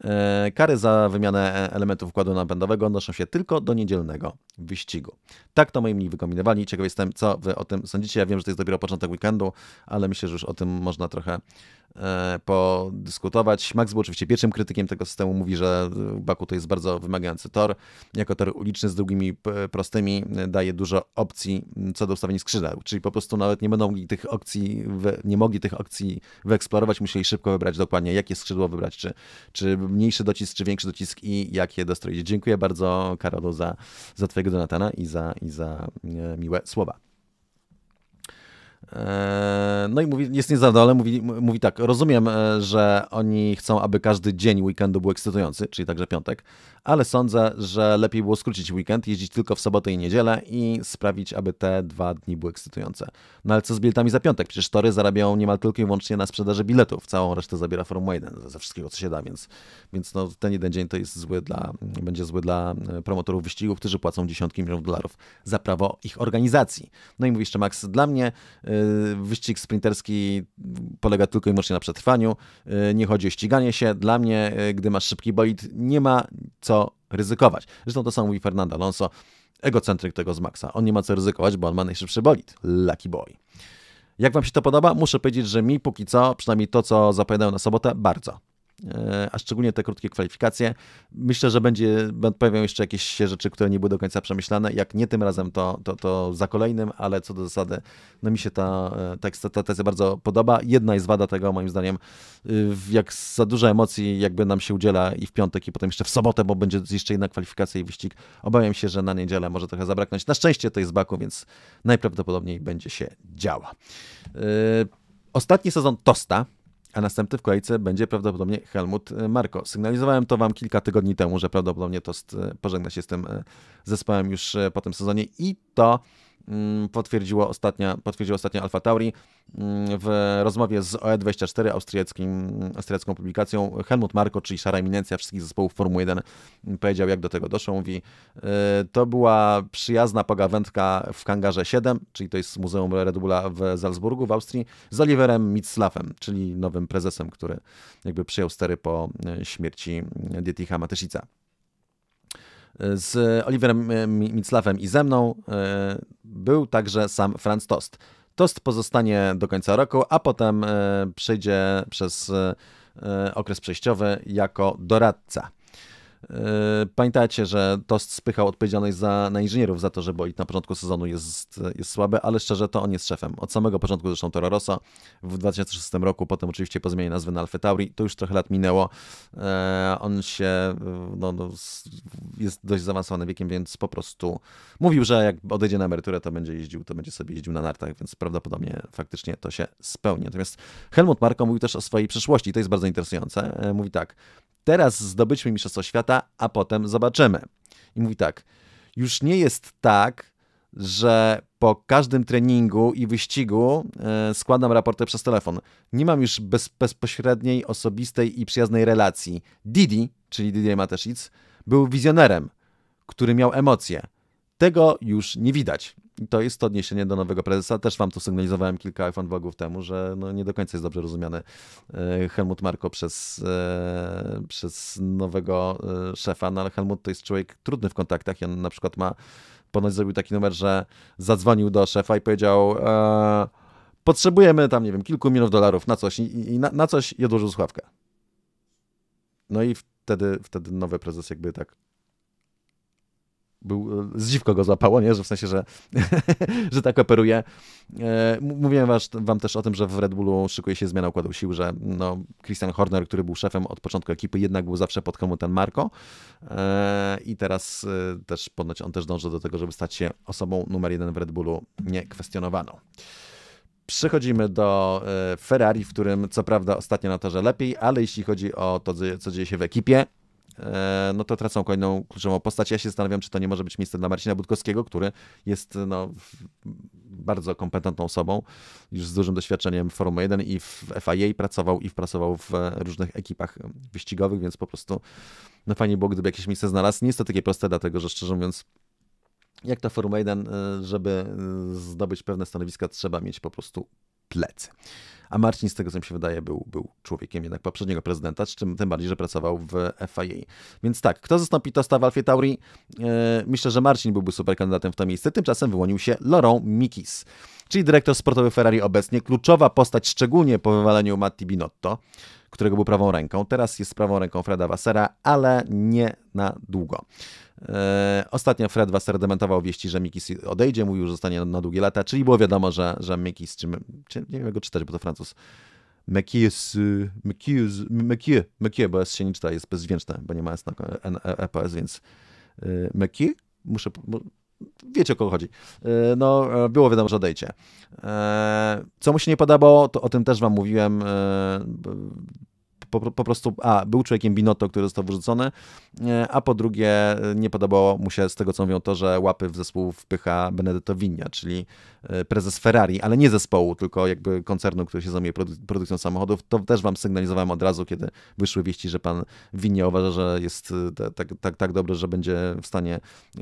E, kary za wymianę e, elementów układu napędowego odnoszą się tylko do niedzielnego wyścigu. Tak to moi mniej wykombinowali. Ciekaw jestem, co wy o tym sądzicie. Ja wiem, że to jest dopiero początek weekendu, ale myślę, że już o tym można trochę E, podyskutować. Max był oczywiście pierwszym krytykiem tego systemu, mówi, że Baku to jest bardzo wymagający tor. Jako tor uliczny z drugimi prostymi e, daje dużo opcji co do ustawienia skrzydeł, czyli po prostu nawet nie będą mogli tych opcji, nie mogli tych opcji wyeksplorować, musieli szybko wybrać dokładnie, jakie skrzydło wybrać, czy, czy mniejszy docisk, czy większy docisk i jakie dostroić. Dziękuję bardzo Karolu za, za twojego Donatana i za, i za e, miłe słowa. E, no i mówi, jest niezadowolony, mówi, mówi tak, rozumiem, e, że oni chcą, aby każdy dzień weekendu był ekscytujący, czyli także piątek, ale sądzę, że lepiej było skrócić weekend, jeździć tylko w sobotę i niedzielę i sprawić, aby te dwa dni były ekscytujące. No ale co z biletami za piątek? Przecież tory zarabiają niemal tylko i wyłącznie na sprzedaży biletów, całą resztę zabiera Formuła 1 ze wszystkiego, co się da, więc, więc no, ten jeden dzień to jest zły dla, będzie zły dla e, promotorów wyścigów, którzy płacą dziesiątki milionów dolarów za prawo ich organizacji. No i mówi jeszcze Max, dla mnie Wyścig sprinterski polega tylko i wyłącznie na przetrwaniu. E, nie chodzi o ściganie się. Dla mnie, e, gdy masz szybki bolid, nie ma co ryzykować. Zresztą to samo mówi Fernando Alonso, egocentryk tego z Maxa. On nie ma co ryzykować, bo on ma najszybszy bolid. Lucky boy. Jak Wam się to podoba? Muszę powiedzieć, że mi póki co, przynajmniej to, co zapowiadają na sobotę, bardzo. E, a szczególnie te krótkie kwalifikacje. Myślę, że będzie, pojawią jeszcze jakieś rzeczy, które nie były do końca przemyślane. Jak nie tym razem, to, to, to za kolejnym, ale co do zasady, no mi się ta, e, ta, ta bardzo podoba. Jedna jest wada tego, moim zdaniem, y, jak za dużo emocji jakby nam się udziela i w piątek, i potem jeszcze w sobotę, bo będzie jeszcze jedna kwalifikacja i wyścig. Obawiam się, że na niedzielę może trochę zabraknąć. Na szczęście to jest z Baku, więc najprawdopodobniej będzie się działa. E, ostatni sezon Tosta a następny w kolejce będzie prawdopodobnie Helmut e, Marko. Sygnalizowałem to Wam kilka tygodni temu, że prawdopodobnie to e, pożegna się z tym e, zespołem już po tym sezonie i to Mm, potwierdziła ostatnia, potwierdziła ostatnia Alfa Tauri. Mm, w rozmowie z OE24, austriackim, austriacką publikacją, Helmut Marko, czyli szara eminencja wszystkich zespołów Formuły 1, mm, powiedział, jak do tego doszło. Mówi, y, to była przyjazna pogawędka w Kangarze 7, czyli to jest Muzeum Red Bulla w Salzburgu w Austrii, z Oliverem Mitzlafem, czyli nowym prezesem, który jakby przyjął stery po y, śmierci y, Dieticha Matyszica z Oliverem e, Miclafem i ze mną e, był także sam Franz Tost. Tost pozostanie do końca roku, a potem e, przyjdzie przez okres przejściowy jako doradca. E, pamiętajcie, że Tost spychał odpowiedzialność za, na inżynierów za to, że i na początku sezonu jest, jest słaby, ale szczerze to on jest szefem. Od samego początku zresztą Toro Rosso w 2006 roku, potem oczywiście po zmianie nazwy na Alfa Tauri, to już trochę lat minęło. E, on się, no, no jest dość zaawansowany wiekiem, więc po prostu mówił, że jak odejdzie na emeryturę, to będzie jeździł, to będzie sobie jeździł na nartach, więc prawdopodobnie faktycznie to się spełni. Natomiast Helmut Marko mówił też o swojej przeszłości i to jest bardzo interesujące. E, mówi tak, Teraz zdobyćmy Mistrzostwo Świata, a potem zobaczymy. I mówi tak, już nie jest tak, że po każdym treningu i wyścigu e, składam raporty przez telefon. Nie mam już bez, bezpośredniej, osobistej i przyjaznej relacji. Didi, czyli Didier nic, był wizjonerem, który miał emocje. Tego już nie widać to jest to odniesienie do nowego prezesa. Też wam to sygnalizowałem kilka fanblogów temu, że no nie do końca jest dobrze rozumiany e, Helmut Marko przez, e, przez nowego e, szefa, no ale Helmut to jest człowiek trudny w kontaktach i on na przykład ma, ponoć zrobił taki numer, że zadzwonił do szefa i powiedział... E, potrzebujemy tam, nie wiem, kilku milionów dolarów na coś i, i na, na, coś i odłożył słuchawkę. No i wtedy, wtedy nowy prezes jakby tak był, e, zdziwko go złapało, nie? Że w sensie, że, że tak operuje. E, mówiłem wam też o tym, że w Red Bullu szykuje się zmiana układu sił, że no, Christian Horner, który był szefem od początku ekipy, jednak był zawsze pod komutem Marco e, i teraz też ponoć on też dąży do tego, żeby stać się osobą numer jeden w Red Bullu niekwestionowaną. Przechodzimy do Ferrari, w którym co prawda ostatnio na torze lepiej, ale jeśli chodzi o to, co dzieje się w ekipie, E, no to tracą kolejną kluczową postać. Ja się zastanawiam, czy to nie może być miejsce dla Marcina Budkowskiego, który jest no, bardzo kompetentną osobą, już z dużym doświadczeniem w Formuły 1 i w FIA pracował i pracował w e, różnych ekipach e, wyścigowych, więc po prostu no fajnie było, gdyby jakieś miejsce znalazł. Nie jest to takie proste, dlatego że szczerze mówiąc, jak ta Formuła 1, żeby zdobyć pewne stanowiska, trzeba mieć po prostu plecy. A Marcin, z tego co mi się wydaje, był, był człowiekiem jednak poprzedniego prezydenta, z czym tym bardziej, że pracował w FIA. Więc tak, kto zastąpi Tosta w Alfie Tauri? E, myślę, że Marcin byłby super kandydatem w to miejsce. Tymczasem wyłonił się Laurent Mikis, czyli dyrektor sportowy Ferrari obecnie, kluczowa postać szczególnie po wywaleniu Matti Binotto, którego był prawą ręką. Teraz jest prawą ręką Freda Wassera, ale nie na długo. E, ostatnio Fred was dementował wieści, że Mikis odejdzie, mówił, że zostanie na długie lata, czyli było wiadomo, że, że Mikis, czy, czy nie wiem jak go czytać, bo to Francuz, Mekius, Mekius, Mekie, Mekie, bo S się nie czyta, jest bezdźwięczne, bo nie ma S na EPS, e, więc y, Mekie? Muszę, bo wiecie o kogo chodzi. Y, no, e, było wiadomo, że odejdzie. Co mu się nie podobało, to o tym też wam mówiłem po, po, prostu, a, był człowiekiem Binotto, który został wyrzucony, e, a po drugie e, nie podobało mu się, z tego co mówią, to, że łapy w zespół wpycha Benedetto Vigna, czyli e, prezes Ferrari, ale nie zespołu, tylko jakby koncernu, który się zajmuje produ produkcją samochodów. To też wam sygnalizowałem od razu, kiedy wyszły wieści, że pan Vigna uważa, że jest tak, tak, tak dobry, że będzie w stanie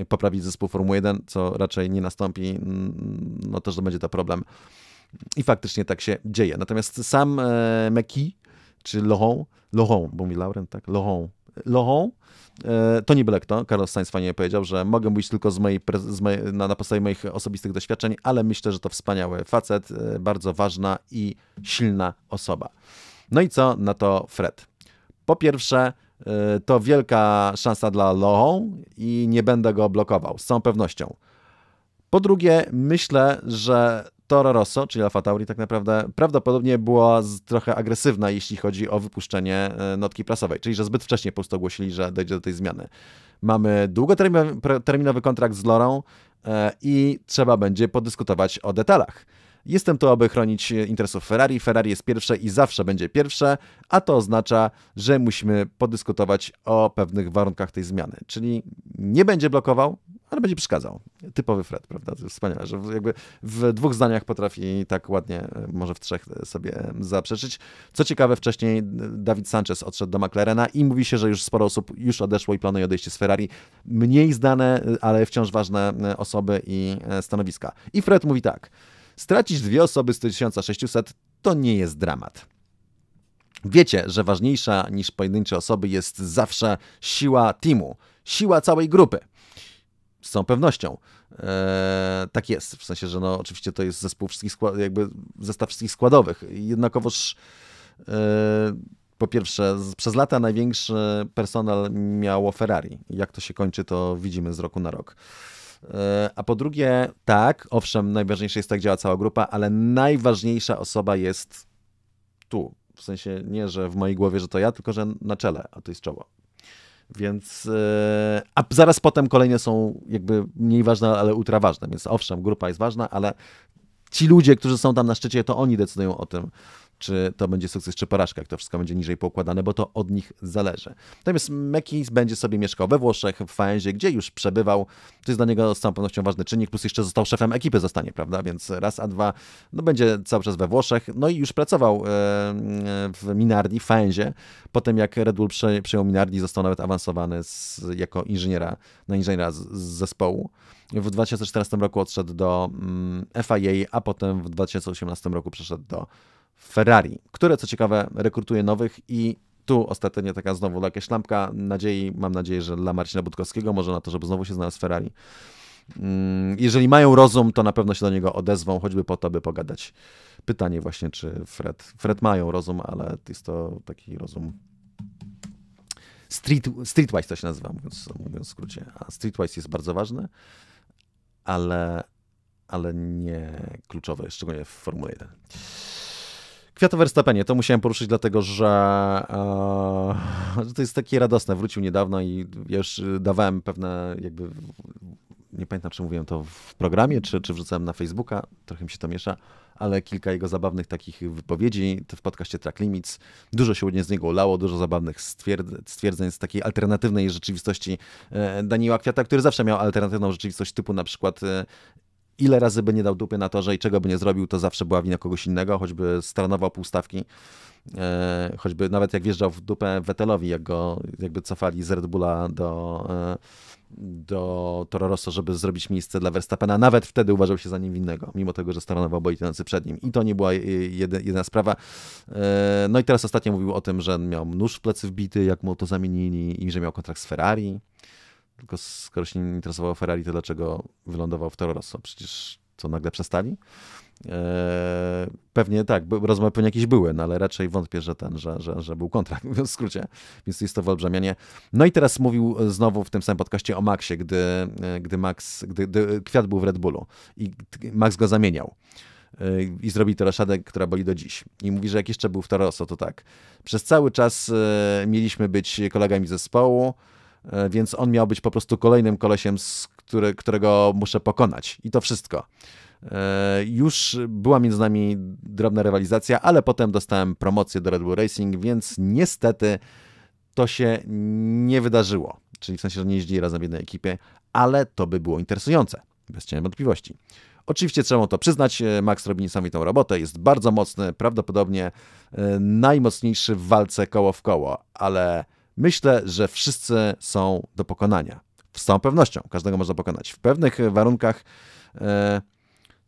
poprawić zespół Formuły 1, co raczej nie nastąpi, no też to będzie to problem. I faktycznie tak się dzieje. Natomiast sam McKee czy Laurent, Laurent, bo mi Laurent, tak, Laurent, Laurent, to nie byle kto, Carlos Sainz fajnie powiedział, że mogę mówić tylko z mojej, z mojej, na, na podstawie moich osobistych doświadczeń, ale myślę, że to wspaniały facet, e, bardzo ważna i silna osoba. No i co na to Fred? Po pierwsze, e, to wielka szansa dla Lohą i nie będę go blokował, z całą pewnością. Po drugie, myślę, że Toro Rosso, czyli Alfa Tauri, tak naprawdę prawdopodobnie była trochę agresywna, jeśli chodzi o wypuszczenie e, notki prasowej, czyli że zbyt wcześnie po prostu ogłosili, że dojdzie do tej zmiany. Mamy długoterminowy kontrakt z Lorą e, i trzeba będzie podyskutować o detalach. Jestem tu, aby chronić interesów Ferrari. Ferrari jest pierwsze i zawsze będzie pierwsze, a to oznacza, że musimy podyskutować o pewnych warunkach tej zmiany. Czyli nie będzie blokował, ale będzie przeszkadzał. Typowy Fred, prawda? To jest wspaniale, że jakby w dwóch zdaniach potrafi tak ładnie, e, może w trzech e, sobie e, zaprzeczyć. Co ciekawe, wcześniej Dawid Sanchez odszedł do McLarena i mówi się, że już sporo osób już odeszło i planuje odejście z Ferrari. Mniej znane, ale wciąż ważne osoby i stanowiska. I Fred mówi tak. Stracić dwie osoby z 1600 to nie jest dramat. Wiecie, że ważniejsza niż pojedyncze osoby jest zawsze siła teamu, siła całej grupy. Z całą pewnością. Eee, tak jest. W sensie, że no, oczywiście to jest zespół wszystkich skład- jakby zestaw wszystkich składowych. Jednakowoż eee, po pierwsze, przez lata największy personel miało Ferrari. Jak to się kończy, to widzimy z roku na rok. E, a po drugie, tak, owszem, najważniejsze jest, tak działa cała grupa, ale najważniejsza osoba jest tu. W sensie nie, że w mojej głowie, że to ja, tylko że na czele, a to jest czoło. Więc. E, a zaraz potem kolejne są jakby mniej ważne, ale ultra ważne. Więc owszem, grupa jest ważna, ale ci ludzie, którzy są tam na szczycie, to oni decydują o tym, czy to będzie sukces, czy porażka, jak to wszystko będzie niżej poukładane, bo to od nich zależy. Natomiast Mekis będzie sobie mieszkał we Włoszech, w Faenzie, gdzie już przebywał. To jest dla niego z całą pewnością ważny czynnik, plus jeszcze został szefem ekipy, zostanie, prawda? Więc raz, a dwa, no będzie cały czas we Włoszech. No i już pracował e, w Minardi, w Faenzie. Potem jak Red Bull przejął Minardi, został nawet awansowany z, jako inżyniera, na no inżyniera z, z zespołu. W 2014 roku odszedł do mm, FIA, a potem w 2018 roku przeszedł do Ferrari, które co ciekawe rekrutuje nowych i tu ostatnio taka znowu jakaś lampka. nadziei, mam nadzieję, że dla Marcina Budkowskiego, może na to, żeby znowu się znalazł Ferrari. Mm, jeżeli mają rozum, to na pewno się do niego odezwą, choćby po to, by pogadać. Pytanie właśnie, czy Fred, Fred mają rozum, ale jest to taki rozum street, streetwise to się nazywa, mówiąc, mówiąc w skrócie. A streetwise jest bardzo ważny, ale, ale nie kluczowy, szczególnie w Formule 1. Kwiat o Verstappenie, to musiałem poruszyć, dlatego że e, to jest takie radosne. Wrócił niedawno i już dawałem pewne jakby, nie pamiętam czy mówiłem to w programie, czy, czy wrzucałem na Facebooka, trochę mi się to miesza, ale kilka jego zabawnych takich wypowiedzi w podcaście Track Limits. Dużo się z niego ulało, dużo zabawnych stwierdzeń z takiej alternatywnej rzeczywistości e, Daniela Kwiata, który zawsze miał alternatywną rzeczywistość typu na przykład e, ile razy by nie dał dupy na torze i czego by nie zrobił, to zawsze była wina kogoś innego, choćby staranował półstawki, e, choćby nawet jak wjeżdżał w dupę Wetelowi, jak go jakby cofali z Red Bulla do, e, do Toro Rosso, żeby zrobić miejsce dla Verstappena, nawet wtedy uważał się za niewinnego, mimo tego, że staranował boitonący przed nim. I to nie była jedna jedyna sprawa. E, no i teraz ostatnio mówił o tym, że miał nóż w plecy wbity, jak mu to zamienili i że miał kontrakt z Ferrari. Tylko skoro się nie interesował Ferrari, to dlaczego wylądował w Toro Rosso? Przecież to nagle przestali? E, pewnie tak, rozmowy pewnie jakieś były, no ale raczej wątpię, że ten, że, że, że był kontrakt, mówiąc w skrócie, więc jest to wyolbrzymianie. No i teraz mówił znowu w tym samym podcaście o Maxie, gdy, e, gdy Max, gdy, gdy Kwiat był w Red Bullu i Max go zamieniał e, i zrobił to raszadę, która boli do dziś. I mówi, że jak jeszcze był w Toroso, to tak. Przez cały czas mieliśmy być kolegami zespołu, E, więc on miał być po prostu kolejnym kolesiem, który, którego muszę pokonać. I to wszystko. E, już była między nami drobna rywalizacja, ale potem dostałem promocję do Red Bull Racing, więc niestety to się nie wydarzyło. Czyli w sensie, że nie jeździli razem w jednej ekipie, ale to by było interesujące, bez cienia wątpliwości. Oczywiście trzeba to przyznać, e, Max robi niesamowitą robotę, jest bardzo mocny, prawdopodobnie najmocniejszy w walce koło w koło, ale Myślę, że wszyscy są do pokonania. Z całą pewnością każdego można pokonać. W pewnych warunkach e,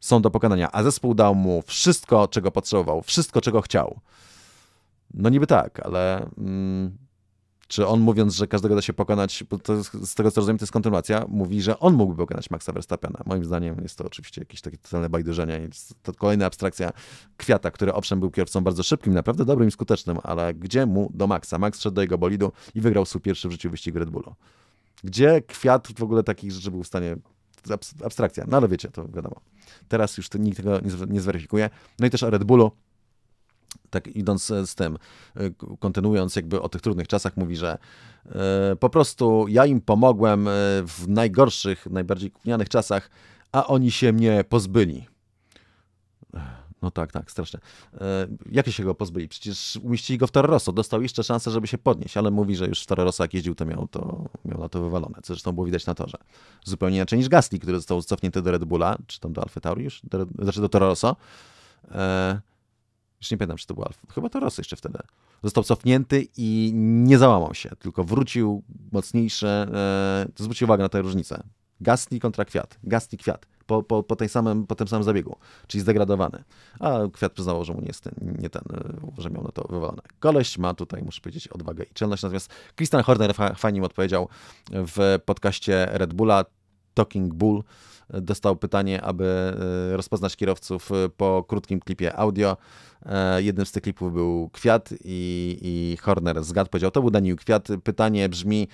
są do pokonania, a zespół dał mu wszystko, czego potrzebował, wszystko, czego chciał. No niby tak, ale. Mm, czy on mówiąc, że każdego da się pokonać, to z tego co rozumiem, to jest kontynuacja, mówi, że on mógłby pokonać Maxa Verstappena. Moim zdaniem jest to oczywiście jakieś takie totalne bajdurzenie. To kolejna abstrakcja Kwiata, który owszem był kierowcą bardzo szybkim, naprawdę dobrym i skutecznym, ale gdzie mu do Maxa? Max wszedł do jego bolidu i wygrał swój pierwszy w życiu wyścig Red Bullu. Gdzie Kwiat w ogóle takich rzeczy był w stanie abstrakcja, no ale wiecie, to wiadomo. Teraz już nikt tego nie zweryfikuje. No i też o Red Bullu tak idąc e, z tym, e, kontynuując jakby o tych trudnych czasach, mówi, że e, po prostu ja im pomogłem w najgorszych, najbardziej kupnianych czasach, a oni się mnie pozbyli. No tak, tak, straszne. Jak jakie się go pozbyli? Przecież umieścili go w Torroso. Dostał jeszcze szansę, żeby się podnieść, ale mówi, że już w Torroso jak jeździł, to miał, to miał na to wywalone, co zresztą było widać na torze. Zupełnie inaczej niż Gasly, który został cofnięty do Red Bulla, czy tam do Alfa Tauri już, do, znaczy do Torroso. E, już nie pamiętam, czy to był alfa, chyba to Rosy jeszcze wtedy. Został cofnięty i nie załamał się, tylko wrócił mocniejsze. E, zwróćcie uwagę na tę różnicę. Gasli kontra Kwiat. Gasli Kwiat. Po, po, po, tej samym, po tym samym zabiegu, czyli zdegradowany. A Kwiat przyznało, że mu nie jest ten, nie ten e, że miał na to wywalone. Koleś ma tutaj, muszę powiedzieć, odwagę i czelność. Natomiast Christian Horner fajnie mi odpowiedział w podcaście Red Bulla. Talking Bull dostał pytanie, aby e, rozpoznać kierowców e, po krótkim klipie audio. E, jednym z tych klipów był Kwiat i, i Horner zgadł, powiedział, to był Daniel Kwiat. Pytanie brzmi,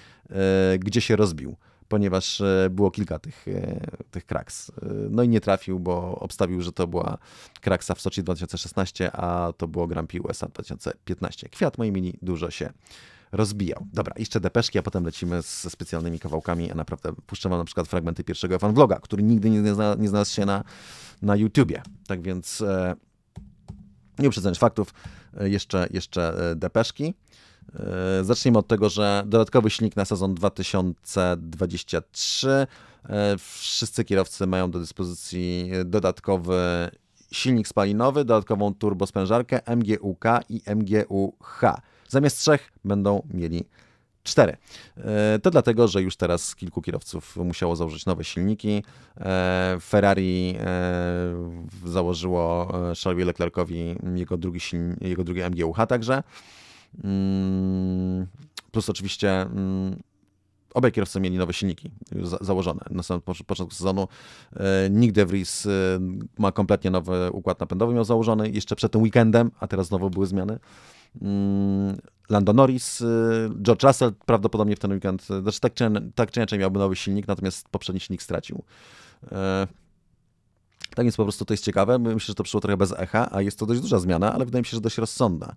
gdzie się rozbił? Ponieważ było kilka tych, tych kraks. No i nie trafił, bo obstawił, że to była kraksa w Soczi 2016, a to było Grand Prix USA 2015. Kwiat, moimi mini, dużo się rozbijał. Dobra, jeszcze depeszki, a potem lecimy ze specjalnymi kawałkami, a naprawdę puszczę wam na przykład fragmenty pierwszego fanvloga, vloga, który nigdy nie, zna, nie znalazł się na, na YouTubie. Tak więc e, nie uprzedzając faktów, e, jeszcze, jeszcze e, depeszki. E, Zacznijmy od tego, że dodatkowy silnik na sezon 2023. Wszyscy kierowcy mają do dyspozycji dodatkowy silnik spalinowy, dodatkową turbosprężarkę MGUK i MGUH. Zamiast trzech będą mieli cztery. E, to dlatego, że już teraz kilku kierowców musiało założyć nowe silniki. E, Ferrari e, założyło Charlesowi Leclercowi jego drugi, silnik, jego drugi MGUH także. Mm, plus oczywiście mm, obaj kierowcy mieli nowe silniki założone na samym początku sezonu. Nick De ma kompletnie nowy układ napędowy miał założony jeszcze przed tym weekendem, a teraz znowu były zmiany. Mm, Lando Norris, y, George Russell prawdopodobnie w ten weekend, znaczy tak czy, tak czy inaczej miałby nowy silnik, natomiast poprzedni silnik stracił. E, tak więc po prostu to jest ciekawe. Myślę, że to przyszło trochę bez echa, a jest to dość duża zmiana, ale wydaje mi się, że dość rozsądna.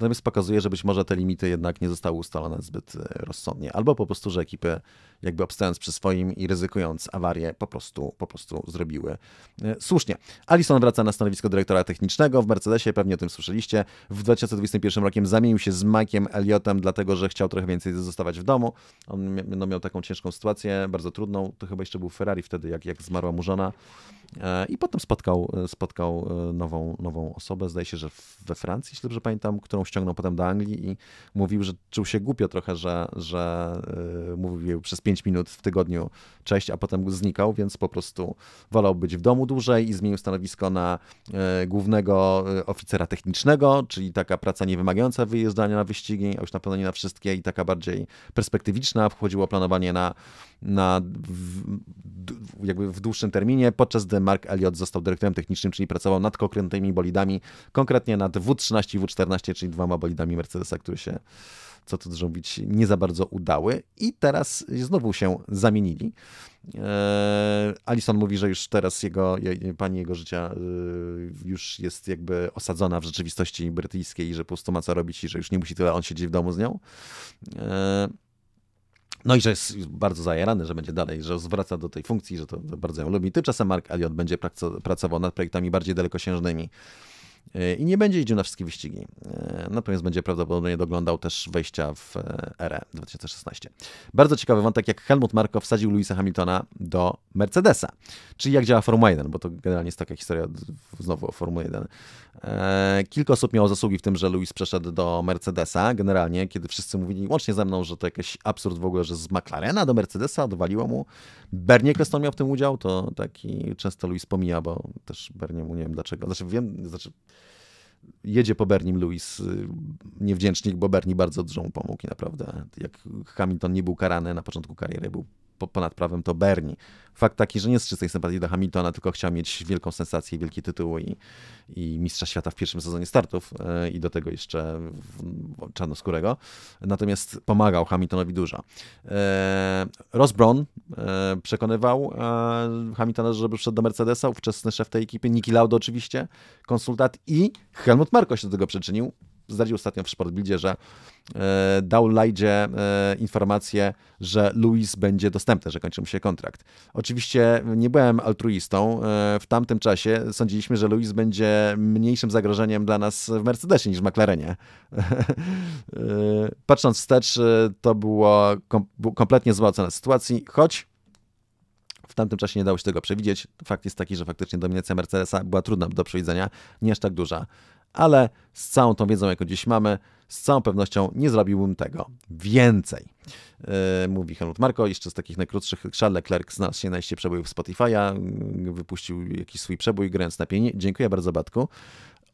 Natomiast pokazuje, że być może te limity jednak nie zostały ustalone zbyt e, rozsądnie, albo po prostu, że ekipy jakby obstając przy swoim i ryzykując awarię, po prostu, po prostu zrobiły e, słusznie. Allison wraca na stanowisko dyrektora technicznego w Mercedesie, pewnie o tym słyszeliście. W 2021 rokiem zamienił się z Mike'iem Elliotem, dlatego że chciał trochę więcej zostawać w domu. On no, miał taką ciężką sytuację, bardzo trudną. To chyba jeszcze był Ferrari wtedy, jak, jak zmarła mu żona. E, I potem spotkał, e, spotkał nową, nową osobę, zdaje się, że we Francji, jeśli dobrze pamiętam, którą ściągnął potem do Anglii i mówił, że czuł się głupio trochę, że, że mówił przez pięć 5 minut w tygodniu, cześć, a potem znikał, więc po prostu wolał być w domu dłużej i zmienił stanowisko na e, głównego e, oficera technicznego, czyli taka praca niewymagająca wyjeżdżania na wyścigi, a już na pewno nie na wszystkie i taka bardziej perspektywiczna, wchodziło planowanie na, na w, jakby w dłuższym terminie, podczas gdy Mark Elliott został dyrektorem technicznym, czyli pracował nad konkretnymi bolidami, konkretnie nad W13 i W14, czyli dwoma bolidami Mercedesa, który się co tu zrobić, nie za bardzo udały i teraz znowu się zamienili. E, Alison mówi, że już teraz jego, pani jego życia e, już jest jakby osadzona w rzeczywistości brytyjskiej, że po prostu ma co robić i że już nie musi tyle on siedzieć w domu z nią. E, no i że jest bardzo zajarany, że będzie dalej, że zwraca do tej funkcji, że to, to bardzo ją lubi. Tymczasem Mark Elliot będzie pracował nad projektami bardziej dalekosiężnymi. E, i nie będzie jeździł na wszystkie wyścigi. E, natomiast będzie prawdopodobnie doglądał też wejścia w e, erę 2016. Bardzo ciekawy wątek, jak Helmut Marko wsadził Louisa Hamiltona do Mercedesa. Czyli jak działa Formuła 1, bo to generalnie jest taka historia znowu o Formule 1, E, kilka osób miało zasługi w tym, że Luis przeszedł do Mercedesa generalnie, kiedy wszyscy mówili, łącznie ze mną, że to jakiś absurd w ogóle, że z McLarena do Mercedesa odwaliło mu. Bernie Creston miał w tym udział, to taki często Luis pomija, bo też Bernie mu nie wiem dlaczego. Znaczy wiem, znaczy jedzie po Bernim Lewis, y, niewdzięcznik, bo Bernie bardzo dużo mu pomógł i naprawdę, jak Hamilton nie był karany na początku kariery, był ponad prawem, to Bernie. Fakt taki, że nie z czystej sympatii dla Hamiltona, tylko chciał mieć wielką sensację, wielki tytuł i, i mistrza świata w pierwszym sezonie startów e, i do tego jeszcze czarnoskórego. Natomiast pomagał Hamiltonowi dużo. E, Ross Brown e, przekonywał Hamiltona, żeby wszedł do Mercedesa, ówczesny szef tej ekipy, Niki Lauda oczywiście, konsultat i Helmut Marko się do tego przyczynił zdradził ostatnio w Sportbildzie, że e, dał Lajdzie e, informację, że Luis będzie dostępny, że kończy mu się kontrakt. Oczywiście nie byłem altruistą. E, w tamtym czasie sądziliśmy, że Luis będzie mniejszym zagrożeniem dla nas w Mercedesie niż w McLarenie. Patrząc wstecz, to było kompletnie zła ocena sytuacji, choć w tamtym czasie nie dało się tego przewidzieć. Fakt jest taki, że faktycznie dominacja Mercedesa była trudna do przewidzenia, nie aż tak duża ale z całą tą wiedzą, jaką dziś mamy, z całą pewnością nie zrobiłbym tego więcej. Yy, mówi Helmut Marko, jeszcze z takich najkrótszych, Charles Leclerc znalazł się na liście przebojów Spotify'a, mm, wypuścił jakiś swój przebój grając na pienie. Dziękuję bardzo, Batku.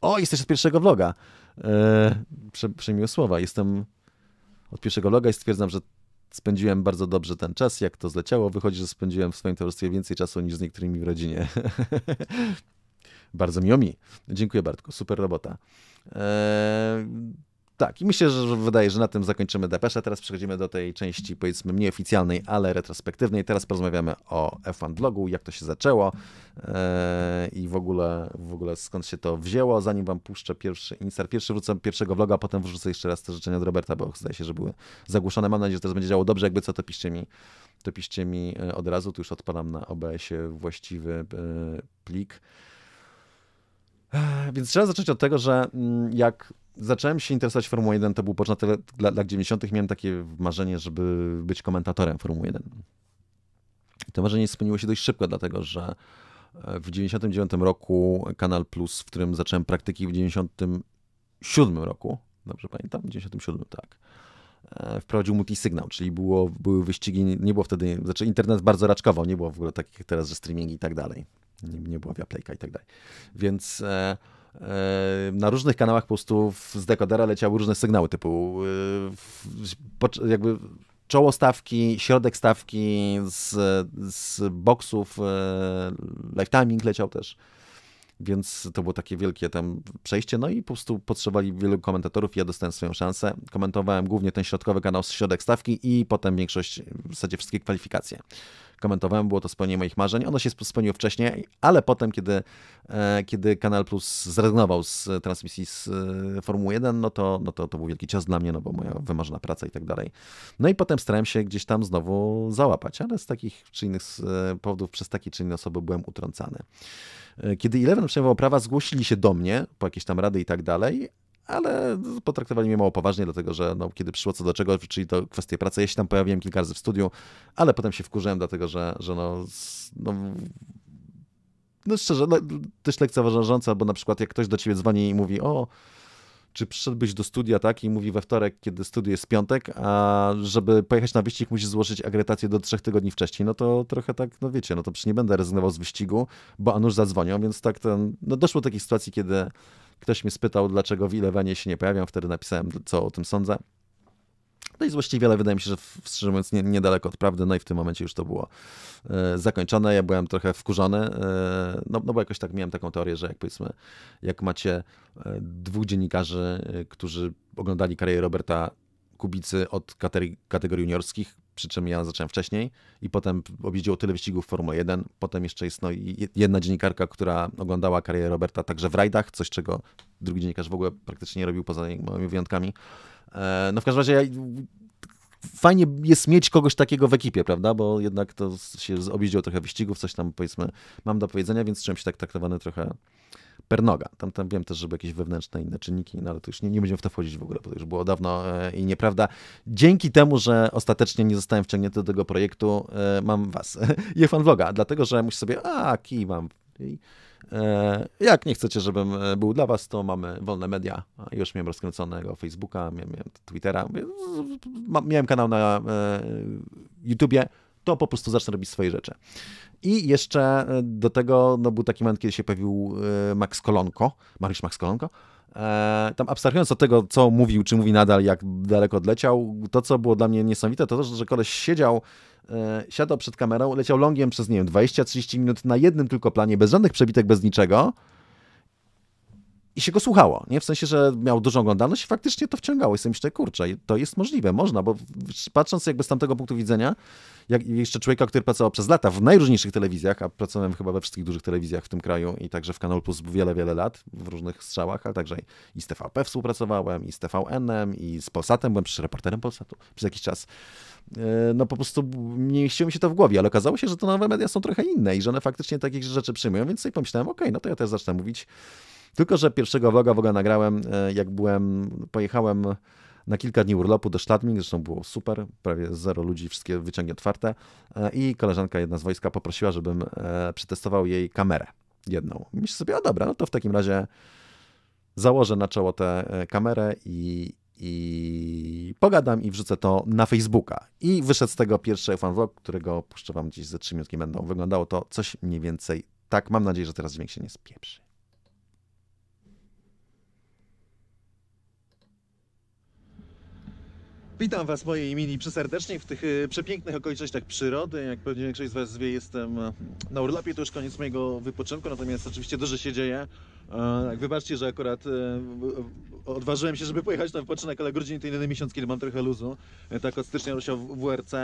O, jesteś od pierwszego vloga. Yy, Przemiłe słowa. Jestem od pierwszego vloga i stwierdzam, że spędziłem bardzo dobrze ten czas. Jak to zleciało, wychodzi, że spędziłem w swoim towarzystwie więcej czasu niż z niektórymi w rodzinie. Bardzo o mi. Dziękuję Bartku, super robota. Eee, tak, i myślę, że wydaje, że na tym zakończymy depeszę. Teraz przechodzimy do tej części, powiedzmy, nieoficjalnej, ale retrospektywnej. Teraz porozmawiamy o F1 blogu, jak to się zaczęło eee, i w ogóle, w ogóle skąd się to wzięło. Zanim wam puszczę pierwszy insert, pierwszy wrócę pierwszego vloga, a potem wrzucę jeszcze raz te życzenia od Roberta, bo zdaje się, że były zagłuszone. Mam nadzieję, że teraz będzie działało dobrze. Jakby co, to piszcie mi, to piszcie mi e, od razu. Tu już odpalam na OBS-ie właściwy e, plik. Więc trzeba zacząć od tego, że mm, jak zacząłem się interesować Formułą 1, to był początek lat, lat 90., miałem takie marzenie, żeby być komentatorem Formuły 1. I to marzenie spełniło się dość szybko, dlatego że e, w 99 roku Kanal Plus, w którym zacząłem praktyki w 97 roku, dobrze pamiętam, 97, tak, e, wprowadził multisygnał, czyli było, były wyścigi, nie było wtedy, znaczy internet bardzo raczkował, nie było w ogóle takich teraz, że streamingi i tak dalej nie, nie była wiaplejka i tak dalej. Więc e, e, na różnych kanałach po prostu z dekodera leciały różne sygnały typu e, jakby czoło stawki, środek stawki z, z boksów, e, lifetiming leciał też. Więc to było takie wielkie tam przejście, no i po prostu potrzebowali wielu komentatorów. Ja dostałem swoją szansę. Komentowałem głównie ten środkowy kanał z środek stawki i potem większość, w zasadzie wszystkie kwalifikacje komentowałem, było to spełnienie moich marzeń. Ono się spełniło wcześniej, ale potem, kiedy, e, kiedy Kanal Plus zrezygnował z transmisji z e, Formuły 1, no to, no to to był wielki cios dla mnie, no bo moja wymarzona praca i tak dalej. No i potem starałem się gdzieś tam znowu załapać, ale z takich czy innych e, powodów przez takie czy inne osoby byłem utrącany. Kiedy Eleven przejmował prawa, zgłosili się do mnie po jakieś tam rady i tak dalej, ale potraktowali mnie mało poważnie, dlatego że no, kiedy przyszło co do czego, czyli to kwestie pracy, ja się tam pojawiłem kilka razy w studiu, ale potem się wkurzyłem, dlatego że, że no, no no szczerze, le, no, też lekceważąca, bo na przykład jak ktoś do ciebie dzwoni i mówi, o, czy przyszedłbyś do studia, tak, i mówi we wtorek, kiedy studiuje jest piątek, a żeby pojechać na wyścig, musisz złożyć agretację do trzech tygodni wcześniej, no to trochę tak, no wiecie, no to przecież nie będę rezygnował z wyścigu, bo a nuż zadzwonią, więc tak ten, no doszło do takiej sytuacji, kiedy Ktoś mnie spytał, dlaczego w Elevenie się nie pojawiam, wtedy napisałem, co o tym sądzę. No i złośliwie, ale wydaje mi się, że wstrzymując nie, niedaleko od prawdy, no i w tym momencie już to było e, zakończone. Ja byłem trochę wkurzony, e, no, no bo jakoś tak miałem taką teorię, że jak powiedzmy, jak macie e, dwóch dziennikarzy, którzy oglądali karierę Roberta Kubicy od kategorii juniorskich, przy czym ja zacząłem wcześniej i potem objeździło tyle wyścigów Formuły 1, potem jeszcze jest no, jedna dziennikarka, która oglądała karierę Roberta także w rajdach, coś czego drugi dziennikarz w ogóle praktycznie nie robił poza moimi wyjątkami. E, no w każdym razie ja fajnie jest mieć kogoś takiego w ekipie, prawda? Bo jednak to się obiedziło trochę wyścigów, coś tam powiedzmy mam do powiedzenia, więc się tak traktowany trochę Pernoga. Tam, tam wiem też, że jakieś wewnętrzne inne czynniki, no ale to już nie, nie będziemy w to wchodzić w ogóle, bo to już było dawno e, i nieprawda. Dzięki temu, że ostatecznie nie zostałem wciągnięty do tego projektu, e, mam was. Je fan vloga, dlatego, że muszę sobie, a kij mam. E, jak nie chcecie, żebym był dla was, to mamy wolne media. Już miałem rozkręconego Facebooka, miałem, miałem Twittera, miałem kanał na YouTubie, to po prostu zacznę robić swoje rzeczy. I jeszcze e, do tego no, był taki moment, kiedy się pojawił e, Max Kolonko, Mariusz Max Kolonko, e, tam abstrahując od tego, co mówił, czy mówi nadal, jak daleko odleciał, to co było dla mnie niesamowite, to to, że koleś siedział, siadał przed kamerą, leciał longiem przez, nie wiem, 20-30 minut na jednym tylko planie, bez żadnych przebitek, bez niczego, i się go słuchało, nie? W sensie, że miał dużą oglądalność i faktycznie to wciągało. I sobie myślę, kurczę, to jest możliwe, można, bo patrząc jakby z tamtego punktu widzenia, jak jeszcze człowieka, który pracował przez lata w najróżniejszych telewizjach, a pracowałem chyba we wszystkich dużych telewizjach w tym kraju i także w Kanal Plus wiele, wiele lat w różnych strzałach, ale także i z TVP współpracowałem, i z TVN-em, i z Polsatem, byłem przecież reporterem Polsatu przez jakiś czas. E, no po prostu nie mieściło mi się to w głowie, ale okazało się, że te nowe media są trochę inne i że one faktycznie takich rzeczy przyjmują, więc sobie pomyślałem, okej, okay, no to ja też zacznę mówić tylko, że pierwszego vloga w ogóle nagrałem, e, jak byłem, pojechałem na kilka dni urlopu do Stadmin, zresztą było super, prawie zero ludzi, wszystkie wyciągi otwarte e, i koleżanka jedna z wojska poprosiła, żebym e, przetestował jej kamerę jedną. Myślę sobie, o dobra, no to w takim razie założę na czoło tę kamerę i, i pogadam i wrzucę to na Facebooka. I wyszedł z tego pierwszy fanvlog, którego puszczę wam gdzieś ze 3 minutki będą. Wyglądało to coś mniej więcej tak. Mam nadzieję, że teraz dźwięk się nie spieprzy. Witam Was w mojej imieni przeserdecznie w tych e, przepięknych okolicznościach przyrody. Jak pewnie większość z Was wie, jestem e, na urlopie, to już koniec mojego wypoczynku, natomiast oczywiście dużo się dzieje. E, wybaczcie, że akurat e, odważyłem się, żeby pojechać na wypoczynek, ale grudzień to inny miesiąc, kiedy mam trochę luzu. E, tak od stycznia rusza WRC, e,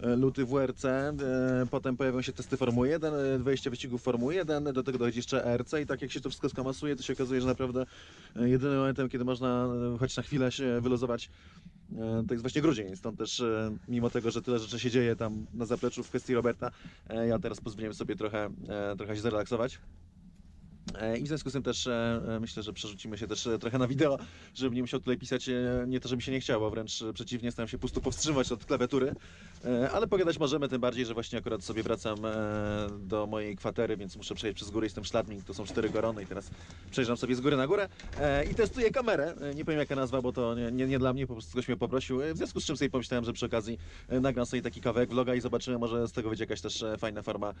e, luty WRC, e, potem pojawią się testy Formuły 1, 20 e, wyścigów Formuły 1, do tego dojdzie jeszcze RC i tak jak się to wszystko skamasuje, to się okazuje, że naprawdę jedynym momentem, kiedy można choć na chwilę się wyluzować, e, to jest właśnie grudzień. Stąd też, e, mimo tego, że tyle rzeczy się dzieje tam na zapleczu w kwestii Roberta, e, ja teraz pozwoliłem sobie trochę, e, trochę się zrelaksować. E, I w związku z tym też e, e, myślę, że przerzucimy się też trochę na wideo, żebym nie musiał tutaj pisać, nie to, żeby się nie chciało, wręcz przeciwnie, staram się po prostu powstrzymać od klawiatury, E, ale pogadać możemy, tym bardziej, że właśnie akurat sobie wracam e, do mojej kwatery, więc muszę przejść przez górę. Jestem szladnik, to są cztery gorony i teraz przejrzam sobie z góry na górę e, i testuję kamerę. Nie powiem jaka nazwa, bo to nie, nie, nie dla mnie, po prostu ktoś mnie poprosił. W związku z czym sobie pomyślałem, że przy okazji nagram sobie taki kawałek vloga i zobaczymy, może z tego będzie jakaś też fajna forma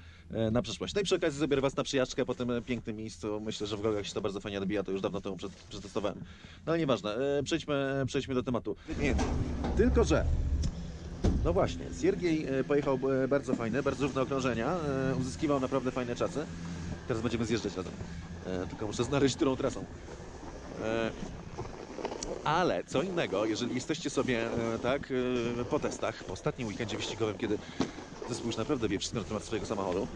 na przyszłość. No i przy okazji zabiorę Was na przyjażdżkę po tym pięknym miejscu. Myślę, że w vlogach się to bardzo fajnie odbija, to już dawno temu przetestowałem. No ale nieważne, przejdźmy, przejdźmy do tematu. Nie, tylko że no właśnie, Siergiej e, pojechał e, bardzo fajne, bardzo równe okrążenia, e, uzyskiwał naprawdę fajne czasy. Teraz będziemy zjeżdżać razem, tylko muszę znaleźć którą trasą. Ale co innego, jeżeli jesteście sobie tak po testach, po ostatnim weekendzie wyścigowym, kiedy zespół już naprawdę wie wszystko na temat swojego samochodu,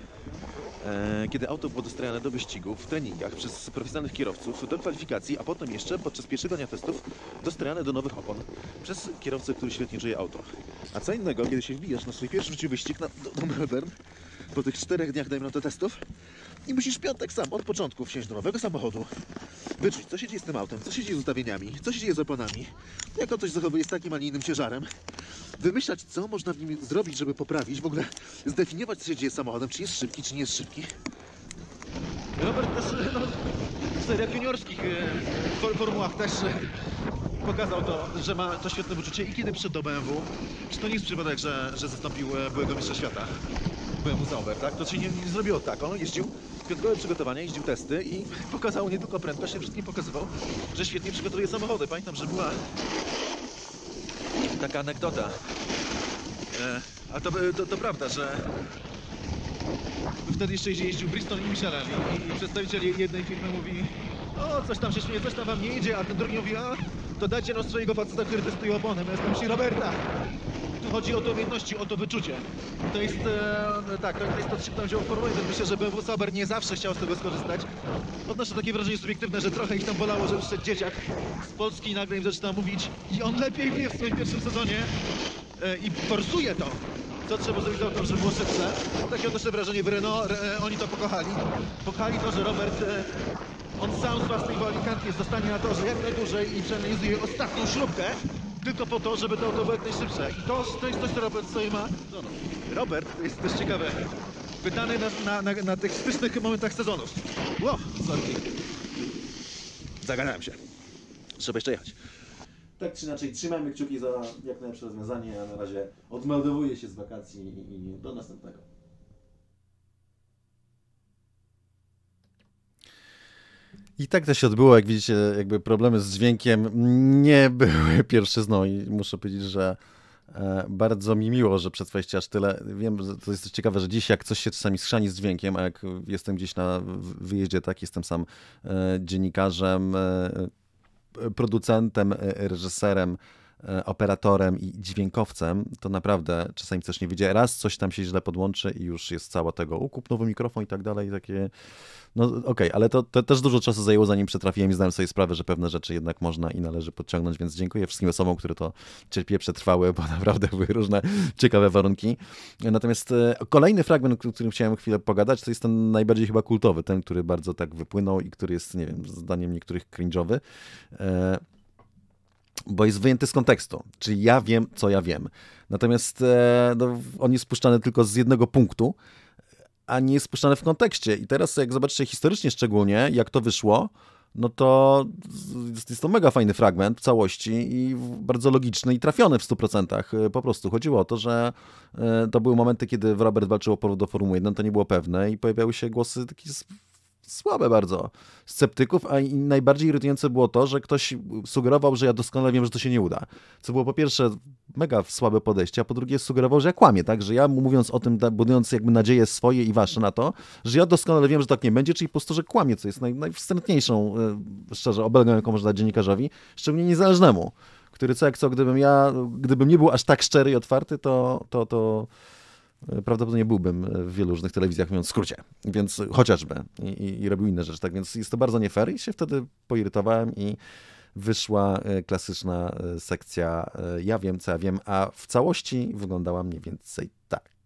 E, kiedy auto było dostrajane do wyścigów, w treningach przez profesjonalnych kierowców, do kwalifikacji, a potem jeszcze podczas pierwszego dnia testów dostrajane do nowych opon przez kierowcę, który świetnie czuje auto. A co innego, kiedy się wbijasz na swój pierwszy wyścig na, do, do Melbourne, po tych czterech dniach, dajmy na to, testów i musisz piątek sam od początku wsiąść do nowego samochodu, wyczuć, co się dzieje z tym autem, co się dzieje z ustawieniami, co się dzieje z oponami, jak on coś zachowuje z takim, a nie innym ciężarem, wymyślać, co można w nim zrobić, żeby poprawić, w ogóle zdefiniować, co się dzieje z samochodem, czy jest szybki, czy nie jest szybki. Robert też e, no, w seriach juniorskich, e, w formułach też e, pokazał to, że ma to świetne wyczucie i kiedy przyszedł do BMW, czy to nie jest przypadek, że, że zastąpił byłego mistrza świata? Zauber, tak? To się nie, nie zrobiło tak. On jeździł piątkowe przygotowania, jeździł testy i pokazał nie tylko prędkość, ale wszystkim pokazywał, że świetnie przygotowuje samochody. Pamiętam, że była taka anegdota. E, a to, to, to, prawda, że wtedy jeszcze jeździł Bristol i Michelin i, i przedstawiciel jednej firmy mówi o, coś tam się śmieje, coś tam wam nie idzie, a ten drugi mówi, a to dajcie nam swojego faceta, który testuje opony, bo ja jestem Roberta chodzi o to umiejętności, o to wyczucie. To jest, e, tak, to jest to, się tam wziął Formułę, myślę, że BMW Sauber nie zawsze chciał z tego skorzystać. Odnoszę takie wrażenie subiektywne, że trochę ich tam bolało, że przyszedł dzieciak z Polski i nagle im zaczyna mówić i on lepiej wie w swoim pierwszym sezonie e, i forsuje to co trzeba zrobić to, żeby było szybsze. Takie odnoszę wrażenie w Renault, re, e, oni to pokochali. Pokochali to, że Robert, e, on sam z własnej woli jest zostanie na że jak najdłużej i przeanalizuje ostatnią śrubkę, tylko po to, żeby to auto było jak najszybsze. I to, to jest coś, co Robert sobie ma. No, no. Robert jest też ciekawe. Pytany na, na, na, na tych spysznych momentach sezonów. Ło, sorry. Zaganiałem się. Trzeba jeszcze jechać. Tak czy inaczej, trzymajmy kciuki za jak najlepsze rozwiązanie, a na razie odmeldowuję się z wakacji i do następnego. I tak to się odbyło, jak widzicie, jakby problemy z dźwiękiem nie były pierwszyzną i muszę powiedzieć, że e, bardzo mi miło, że przetrwaliście aż tyle. Wiem, że to jest też ciekawe, że dziś jak coś się czasami schrzani z dźwiękiem, a jak jestem gdzieś na wyjeździe, tak, jestem sam e, dziennikarzem, e, producentem, reżyserem, operatorem i dźwiękowcem, to naprawdę czasami coś nie wyjdzie. Raz coś tam się źle podłączy i już jest cała tego, ukup nowy mikrofon i tak dalej, takie no okej, okay, ale to, to, też dużo czasu zajęło, zanim przetrafiłem i zdałem sobie sprawę, że pewne rzeczy jednak można i należy podciągnąć, więc dziękuję wszystkim osobom, które to cierpie przetrwały, bo naprawdę były różne ciekawe warunki. Natomiast e, kolejny fragment, o którym chciałem chwilę pogadać, to jest ten najbardziej chyba kultowy, ten, który bardzo tak wypłynął i który jest, nie wiem, zdaniem niektórych cringe'owy e, bo jest wyjęty z kontekstu, czyli ja wiem, co ja wiem. Natomiast e, no, on jest spuszczany tylko z jednego punktu, a nie jest spuszczane w kontekście. I teraz jak zobaczycie historycznie szczególnie, jak to wyszło, no to jest to mega fajny fragment w całości i bardzo logiczny i trafiony w 100%. Y, po prostu chodziło o to, że y, to były momenty, kiedy Robert walczył o powrót do Formuły 1, to nie było pewne i pojawiały się głosy takie słabe bardzo sceptyków, a najbardziej irytujące było to, że ktoś sugerował, że ja doskonale wiem, że to się nie uda. Co było po pierwsze mega słabe podejście, a po drugie sugerował, że ja kłamie, tak? Że ja mówiąc o tym, budując jakby nadzieje swoje i wasze na to, że ja doskonale wiem, że tak nie będzie, czyli po prostu, że kłamie, co jest naj, najwstrętniejszą, e, szczerze, obelgą, jaką można dać dziennikarzowi, szczególnie niezależnemu, który co jak co, gdybym ja, gdybym nie był aż tak szczery i otwarty, to, to, to prawdopodobnie byłbym w wielu różnych telewizjach, mówiąc w skrócie, więc chociażby i, i robił inne rzeczy, tak więc jest to bardzo nie fair i się wtedy poirytowałem i wyszła e, klasyczna e, sekcja e, ja wiem, co ja wiem, a w całości wyglądała mniej więcej tak.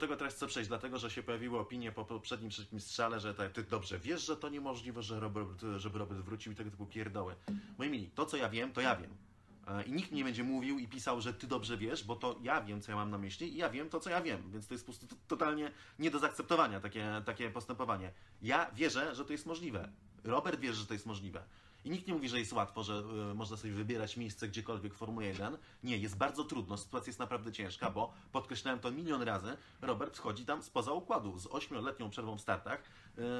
tego teraz chcę przejść, dlatego że się pojawiły opinie po poprzednim trzecim strzale, że tak, ty dobrze wiesz, że to niemożliwe, że Robert, żeby Robert wrócił i tego typu pierdoły. Moi mili, to co ja wiem, to ja wiem. E, I nikt nie będzie mówił i pisał, że ty dobrze wiesz, bo to ja wiem, co ja mam na myśli i ja wiem to, co ja wiem, więc to jest po prostu totalnie nie do zaakceptowania takie, takie postępowanie. Ja wierzę, że to jest możliwe. Robert wierzy, że to jest możliwe. I nikt nie mówi, że jest łatwo, że e, można sobie wybierać miejsce gdziekolwiek w Formule 1. Nie, jest bardzo trudno, sytuacja jest naprawdę ciężka, bo podkreślałem to milion razy, Robert wchodzi tam spoza układu, z ośmioletnią przerwą w startach,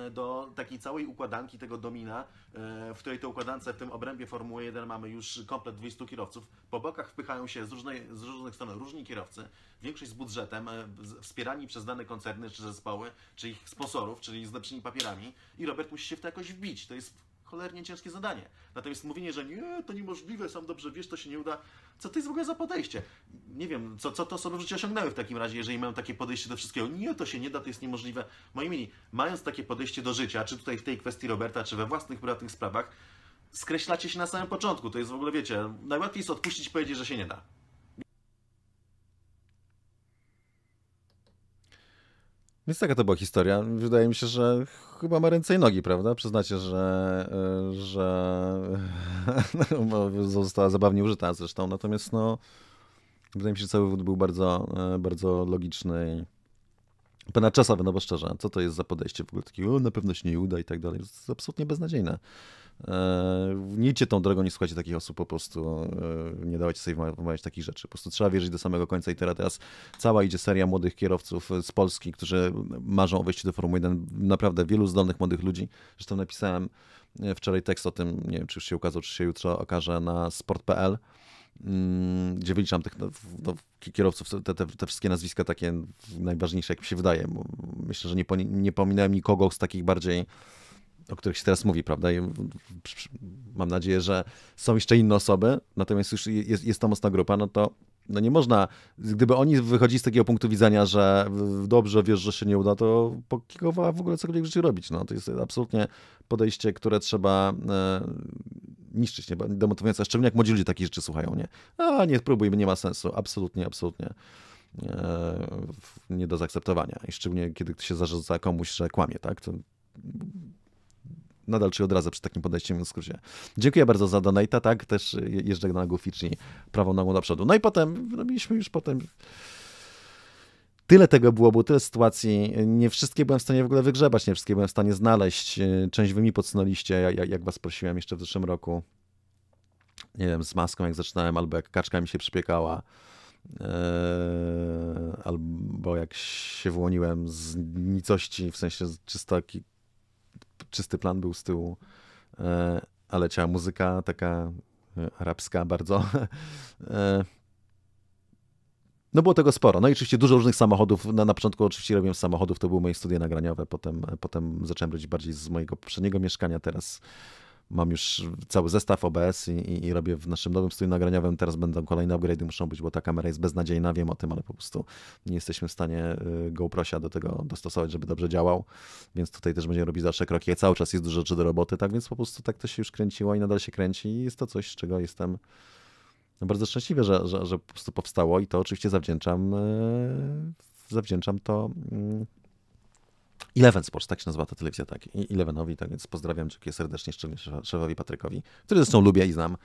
e, do takiej całej układanki tego domina, e, w której to układance w tym obrębie Formuły 1 mamy już komplet 200 kierowców. Po bokach wpychają się z, różnej, z różnych stron różni kierowcy, większość z budżetem, wspierani przez dane koncerny czy zespoły, czy ich sponsorów, czyli z lepszymi papierami i Robert musi się w to jakoś wbić. To jest cholernie ciężkie zadanie. Natomiast mówienie, że nie, to niemożliwe, sam dobrze wiesz, to się nie uda, co to jest w ogóle za podejście? Nie wiem, co, co to osoby w życiu osiągnęły w takim razie, jeżeli mają takie podejście do wszystkiego. Nie, to się nie da, to jest niemożliwe. Moimi mili, mając takie podejście do życia, czy tutaj w tej kwestii Roberta, czy we własnych prywatnych sprawach, skreślacie się na samym początku. To jest w ogóle, wiecie, najłatwiej jest odpuścić i powiedzieć, że się nie da. Więc taka to była historia. Wydaje mi się, że chyba ma ręce i nogi, prawda? Przyznacie, że, e, że no, została zabawnie użyta zresztą. Natomiast no, wydaje mi się, że cały wód był bardzo, e, bardzo logiczny i ponadczasowy. no bo szczerze, co to jest za podejście w ogóle takie, o, na pewno się nie uda i tak dalej. To jest absolutnie beznadziejne. E, nie idźcie tą drogą, nie słuchajcie takich osób, po prostu e, nie dawajcie sobie wmawiać takich rzeczy. Po prostu trzeba wierzyć do samego końca i teraz, teraz cała idzie seria młodych kierowców z Polski, którzy marzą o wejściu do Formuły 1. Naprawdę wielu zdolnych młodych ludzi. Zresztą napisałem e, wczoraj tekst o tym, nie wiem czy już się ukazał, czy się jutro okaże na sport.pl mm, gdzie wyliczam tych no, no kierowców, te, te, te, wszystkie nazwiska takie najważniejsze, jak mi się wydaje. Myślę, że nie, nie pominąłem nikogo z takich bardziej o których się teraz mówi, prawda? I mam nadzieję, że są jeszcze inne osoby, natomiast już jest, jest mocna grupa, no to no nie można, gdyby oni wychodzili z takiego punktu widzenia, że dobrze wiesz, że się nie uda, to po kikowała w ogóle cokolwiek w życiu robić. No, to jest absolutnie podejście, które trzeba e, niszczyć, nie? demotywujące, szczególnie jak młodzi ludzie takich rzeczy słuchają, nie? A nie spróbuj, nie ma sensu, absolutnie, absolutnie e, nie do zaakceptowania. I szczególnie kiedy się zarzuca komuś, że kłamie, tak? To nadal czy od razu przy takim podejściu, w skrócie. Dziękuję bardzo za donate'a, tak, też jeżdżę na nogu prawą nogą do przodu. No i potem, robiliśmy już potem tyle tego było, było tyle sytuacji. Nie wszystkie byłem w stanie w ogóle wygrzebać, nie wszystkie byłem w stanie znaleźć. E, część wy mi podsunęliście, jak, jak was prosiłem jeszcze w zeszłym roku. Nie wiem, z maską jak zaczynałem, albo jak kaczka mi się przypiekała. E, albo jak się wyłoniłem z nicości, w sensie czysto czysty plan był z tyłu, e, ale ciała muzyka taka e, arabska bardzo. E, no było tego sporo. No i oczywiście dużo różnych samochodów. Na, na początku oczywiście robiłem samochodów, to były moje studia nagraniowe, potem, potem zacząłem robić bardziej z mojego poprzedniego mieszkania, teraz mam już cały zestaw OBS i, i, i, robię w naszym nowym studiu nagraniowym. Teraz będą kolejne upgrade'y, muszą być, bo ta kamera jest beznadziejna, wiem o tym, ale po prostu nie jesteśmy w stanie y, GoProsia do tego dostosować, żeby dobrze działał, więc tutaj też będziemy robić dalsze kroki. Ja cały czas jest dużo rzeczy do roboty, tak więc po prostu tak to się już kręciło i nadal się kręci i jest to coś, z czego jestem bardzo szczęśliwy, że, że, że po prostu powstało i to oczywiście zawdzięczam y, zawdzięczam to mm, Eleven Sports, tak się nazywa ta telewizja, tak. Elevenowi, tak więc pozdrawiam cię serdecznie, szczególnie szefowi Patrykowi, który zresztą lubię i znam,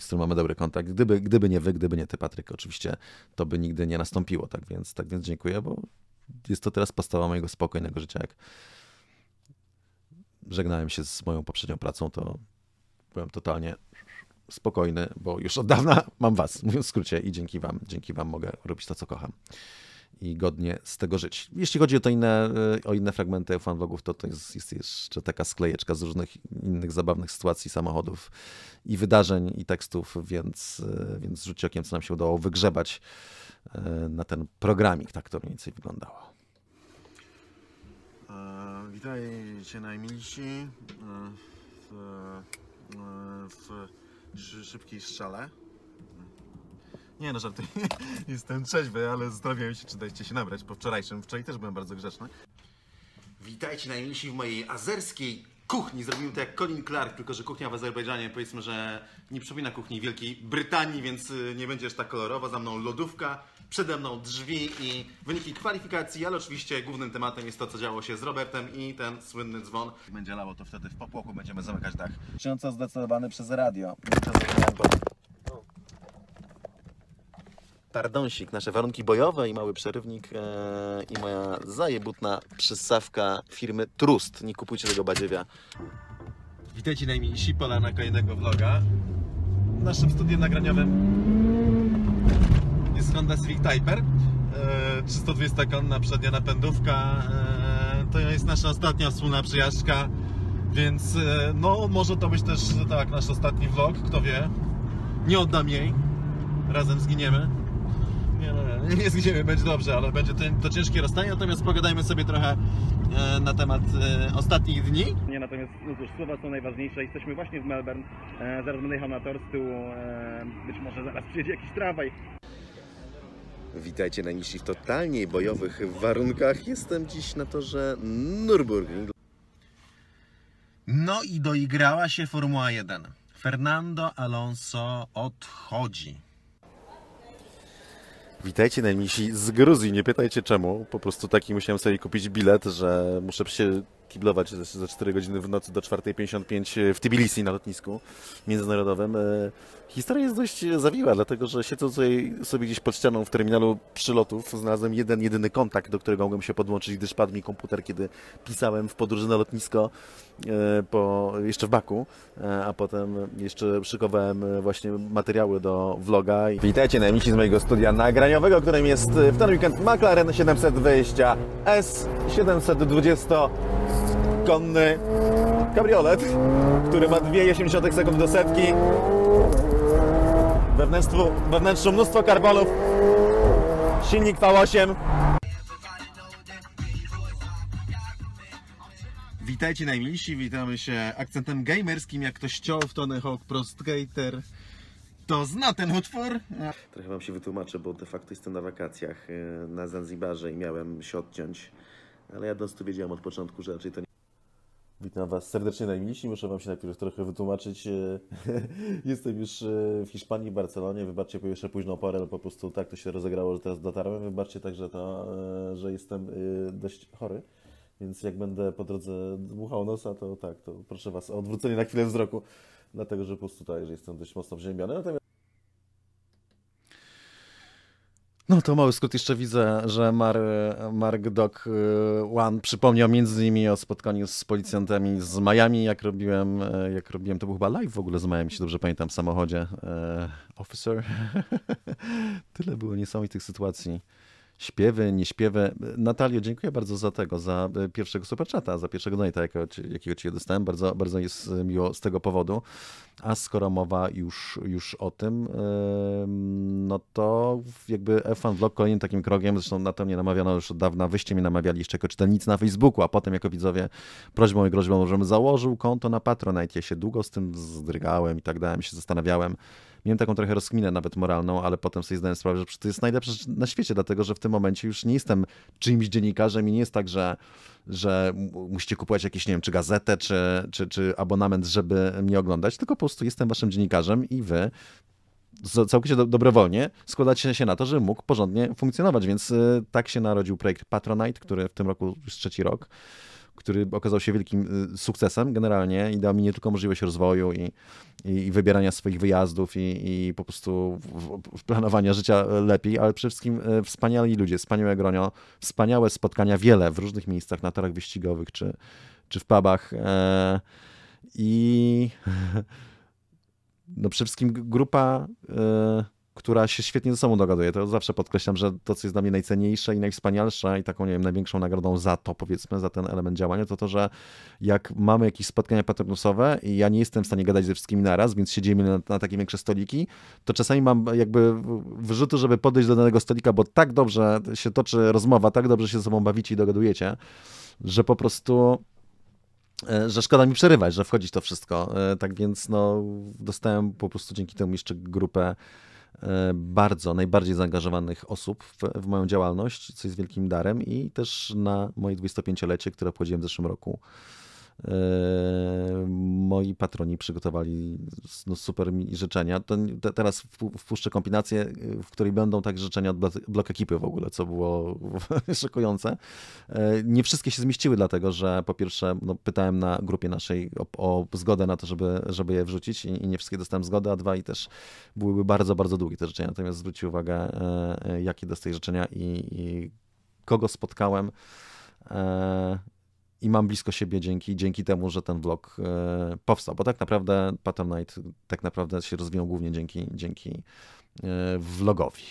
z którym mamy dobry kontakt. Gdyby, gdyby nie wy, gdyby nie ty, Patryk, oczywiście to by nigdy nie nastąpiło, tak więc, tak więc dziękuję, bo jest to teraz podstawa mojego spokojnego życia. Jak żegnałem się z moją poprzednią pracą, to byłem totalnie spokojny, bo już od dawna mam was, mówiąc w skrócie, i dzięki wam, dzięki wam mogę robić to, co kocham i godnie z tego żyć. Jeśli chodzi o to inne, e, o inne fragmenty fanlogów, to to jest, jest jeszcze taka sklejeczka z różnych innych zabawnych sytuacji samochodów i wydarzeń i tekstów, więc, e, więc rzućcie okiem, co nam się udało wygrzebać e, na ten programik. Tak to mniej więcej wyglądało. witajcie najmilsi w, w szybkiej strzale. Nie no, żartuję. Jestem trzeźwy, ale zastanawiam się, czy dajcie się nabrać po wczorajszym. Wczoraj też byłem bardzo grzeczny. Witajcie najmilsi w mojej azerskiej kuchni. Zrobimy to jak Colin Clark, tylko że kuchnia w Azerbejdżanie powiedzmy, że nie przypomina kuchni Wielkiej Brytanii, więc y, nie będzie aż tak kolorowa. Za mną lodówka, przede mną drzwi i wyniki kwalifikacji, ale oczywiście głównym tematem jest to, co działo się z Robertem i ten słynny dzwon. będzie lało, to wtedy w popłoku będziemy zamykać dach. Ksiądz zdecydowany przez radio. Pardonsik, nasze warunki bojowe i mały przerywnik e, i moja zajebutna przystawka firmy Trust. Nie kupujcie tego badziewia. Witajcie najmniejsi, pola na kolejnego vloga. W naszym studiu nagraniowym jest Honda Civic Typer. E, 320 konna przednia napędówka. E, to jest nasza ostatnia wspólna przyjażdżka, więc e, no może to być też tak nasz ostatni vlog, kto wie. Nie oddam jej razem zginiemy nie, no, nie, nie będzie dobrze, ale będzie to, to ciężkie rozstanie. Natomiast pogadajmy sobie trochę e, na temat e, ostatnich dni. Nie, natomiast no cóż, słowa są najważniejsze. Jesteśmy właśnie w Melbourne. E, zaraz będę jechał na tor z tyłu. E, być może zaraz przyjedzie jakiś tramwaj. Witajcie najniżsi w totalnie bojowych warunkach. Jestem dziś na torze Nürburgring. No i doigrała się Formuła 1. Fernando Alonso odchodzi. Witajcie najmilsi z Gruzji, nie pytajcie czemu. Po prostu taki musiałem sobie kupić bilet, że muszę się kiblować za 4 godziny w nocy do 4.55 w Tbilisi na lotnisku międzynarodowym. E, Historia jest dość e, zawiła, dlatego że siedząc tutaj sobie gdzieś pod ścianą w terminalu przylotów, znalazłem jeden, jedyny kontakt, do którego mogłem się podłączyć, gdyż padł mi komputer, kiedy pisałem w podróży na lotnisko e, po, jeszcze w Baku, e, a potem jeszcze szykowałem właśnie materiały do vloga. Witajcie na z mojego studia nagraniowego, którym jest w ten weekend McLaren 720 S 720 konny kabriolet, który ma 2,8 sekund do setki wewnętrzną, wewnętrzną mnóstwo karbonów, silnik V8. Witajcie najmilsi, witamy się akcentem gamerskim, jak ktoś ciął w Tony Hawk Pro Skater to zna ten utwór. Trochę wam się wytłumaczę, bo de facto jestem na wakacjach e, na Zanzibarze i miałem się odciąć, ale ja po wiedziałem od początku, że raczej to nie... Witam Was serdecznie najmilsi. Muszę Wam się najpierw trochę wytłumaczyć. E, jestem już e, w Hiszpanii, w Barcelonie. Wybaczcie bo jeszcze późną porę, ale po prostu tak to się rozegrało, że teraz dotarłem. Wybaczcie także to, e, że jestem dość chory. Więc jak będę po drodze dmuchał nosa, to tak, to proszę Was o odwrócenie na chwilę wzroku, dlatego że po prostu tutaj, że jestem dość mocno przeziębiony. Natomiast No to mały skrót, jeszcze widzę, że Mar, Mark Doc One y, przypomniał między innymi o spotkaniu z policjantami z Miami, jak robiłem, e, jak robiłem, to był chyba live w ogóle z Miami, się dobrze pamiętam, w samochodzie. E, officer. Tyle było niesamowitych sytuacji śpiewy, nieśpiewy. Natalio, dziękuję bardzo za tego, za e, pierwszego superchata, za pierwszego donata, jakiego, jakiego cię dostałem. Bardzo, bardzo jest e, miło z tego powodu. A skoro mowa już, już o tym, no to jakby F1 Vlog kolejnym takim krokiem, zresztą na to mnie namawiano już od dawna, wyście mnie namawialiście jako czytelnicy na Facebooku, a potem jako widzowie prośbą i groźbą, żebym założył konto na Patronite. Ja się długo z tym zdrygałem i tak dalej, się zastanawiałem, miałem taką trochę rozkminę nawet moralną, ale potem sobie zdałem sprawę, że to jest najlepsze na świecie, dlatego że w tym momencie już nie jestem czyimś dziennikarzem i nie jest tak, że, że musicie kupować jakieś, nie wiem, czy gazetę, czy, czy, czy abonament, żeby mnie oglądać, tylko po prostu jestem waszym dziennikarzem i wy całkowicie dobrowolnie składać się na to, żeby mógł porządnie funkcjonować. Więc y, tak się narodził projekt Patronite, który w tym roku już trzeci rok który okazał się wielkim y, sukcesem generalnie i dał mi nie tylko możliwość rozwoju i, i wybierania swoich wyjazdów i, i po prostu w, w planowania życia lepiej, ale przede wszystkim y, wspaniali ludzie, wspaniałe gronio, wspaniałe spotkania, wiele w różnych miejscach, na torach wyścigowych czy, czy w pubach. E, I no przede wszystkim grupa y, która się świetnie ze sobą dogaduje. To zawsze podkreślam, że to, co jest dla mnie najcenniejsze i najwspanialsze i taką, nie wiem, największą nagrodą za to, powiedzmy, za ten element działania, to to, że jak mamy jakieś spotkania paternusowe i ja nie jestem w stanie gadać ze wszystkimi naraz, więc siedzimy na, na takie większe stoliki, to czasami mam jakby wyrzuty, żeby podejść do danego stolika, bo tak dobrze się toczy rozmowa, tak dobrze się ze sobą bawicie i dogadujecie, że po prostu e, że szkoda mi przerywać, że wchodzić to wszystko. E, tak więc no, dostałem po prostu dzięki temu jeszcze grupę E, bardzo, najbardziej zaangażowanych osób w, w, moją działalność, co jest wielkim darem i też na moje 25-lecie, które obchodziłem w zeszłym roku, Yy, moi patroni przygotowali no, super mi życzenia. To te, teraz wpuszczę kombinację, yy, w której będą tak życzenia od blok ekipy w ogóle, co było szokujące. Yy, nie wszystkie się zmieściły, dlatego że po pierwsze no, pytałem na grupie naszej o, o, zgodę na to, żeby, żeby je wrzucić i, i nie wszystkie dostałem zgodę, a dwa i też byłyby bardzo, bardzo długie te życzenia. Natomiast zwróćcie uwagę, jakie dostałem życzenia i, i kogo spotkałem i mam blisko siebie dzięki, dzięki temu, że ten vlog e, powstał, bo tak naprawdę Patronite tak naprawdę się rozwijał głównie dzięki, dzięki e, vlogowi.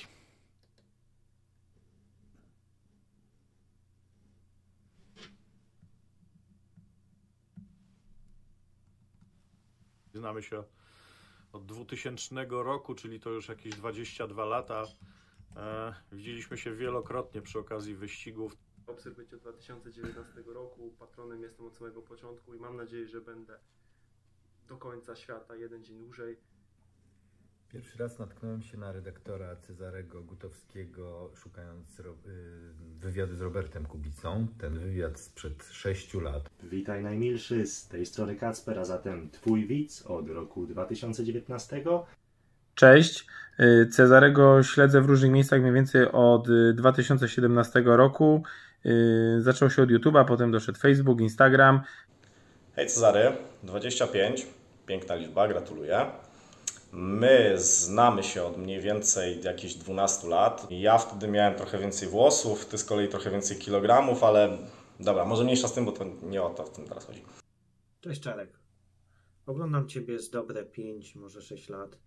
Znamy się od 2000 roku, czyli to już jakieś 22 lata. E, widzieliśmy się wielokrotnie przy okazji wyścigów, obserwujecie od 2019 roku. Patronem jestem od samego początku i mam nadzieję, że będę do końca świata, jeden dzień dłużej. Pierwszy raz natknąłem się na redaktora Cezarego Gutowskiego, szukając y, wywiadu z Robertem Kubicą. Ten wywiad sprzed sześciu lat. Witaj najmilszy, z tej strony Kacper, a zatem twój widz od roku 2019. Cześć, y, Cezarego śledzę w różnych miejscach mniej więcej od 2017 y, roku. Yy, zaczął się od YouTube'a, potem doszedł Facebook, Instagram. Hej Cezary, 25, piękna liczba, gratuluję. My znamy się od mniej więcej jakichś 12 lat. Ja wtedy miałem trochę więcej włosów, ty z kolei trochę więcej kilogramów, ale dobra, może mniejsza z tym, bo to nie o to w tym teraz chodzi. Cześć Czarek. Oglądam Ciebie z dobre 5, może 6 lat.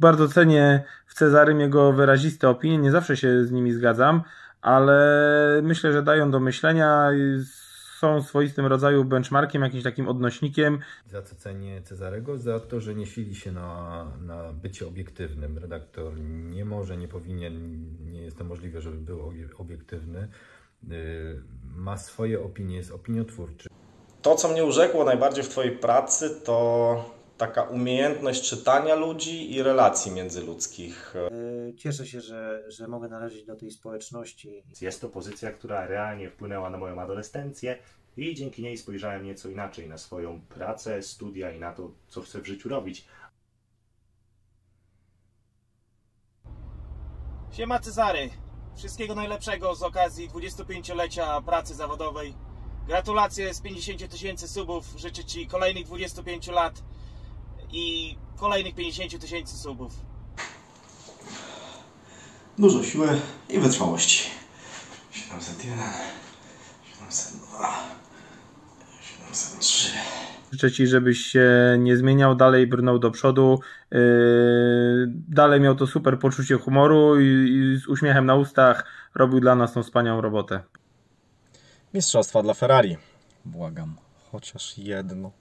bardzo cenię w Cezarym jego wyraziste opinie, nie zawsze się z nimi zgadzam, ale myślę, że dają do myślenia, są swoistym rodzaju benchmarkiem, jakimś takim odnośnikiem. Za co cenię Cezarego? Za to, że nie sili się na, na bycie obiektywnym. Redaktor nie może, nie powinien, nie jest to możliwe, żeby był obiektywny. Y, ma swoje opinie, jest opiniotwórczy. To, co mnie urzekło najbardziej w Twojej pracy, to taka umiejętność czytania ludzi i relacji międzyludzkich. Y, cieszę się, że, że mogę należeć do tej społeczności. Jest to pozycja, która realnie wpłynęła na moją adolescencję i dzięki niej spojrzałem nieco inaczej na swoją pracę, studia i na to, co chcę w życiu robić. Siema Cezary! Wszystkiego najlepszego z okazji 25-lecia pracy zawodowej. Gratulacje z 50 tysięcy subów. Życzę Ci kolejnych 25 lat i kolejnych 50 tysięcy subów. Dużo siły i wytrwałości. 701, 702, 703. Życzę Ci, żebyś się nie zmieniał, dalej brnął do przodu, yy, dalej miał to super poczucie humoru i, i z uśmiechem na ustach robił dla nas tą wspaniałą robotę. Mistrzostwa dla Ferrari. Błagam, chociaż jedno.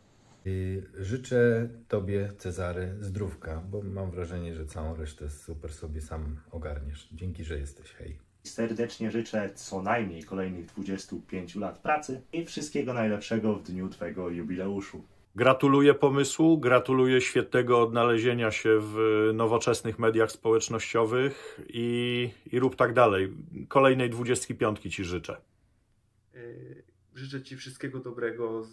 Y, życzę Tobie, Cezary, zdrówka, bo mam wrażenie, że całą resztę super sobie sam ogarniesz. Dzięki, że jesteś. Hej. Serdecznie życzę co najmniej kolejnych 25 lat pracy i wszystkiego najlepszego w dniu Twojego jubileuszu. Gratuluję pomysłu, gratuluję świetnego odnalezienia się w nowoczesnych mediach społecznościowych i, i rób tak dalej. Kolejnej 25 Ci życzę. Y, życzę Ci wszystkiego dobrego,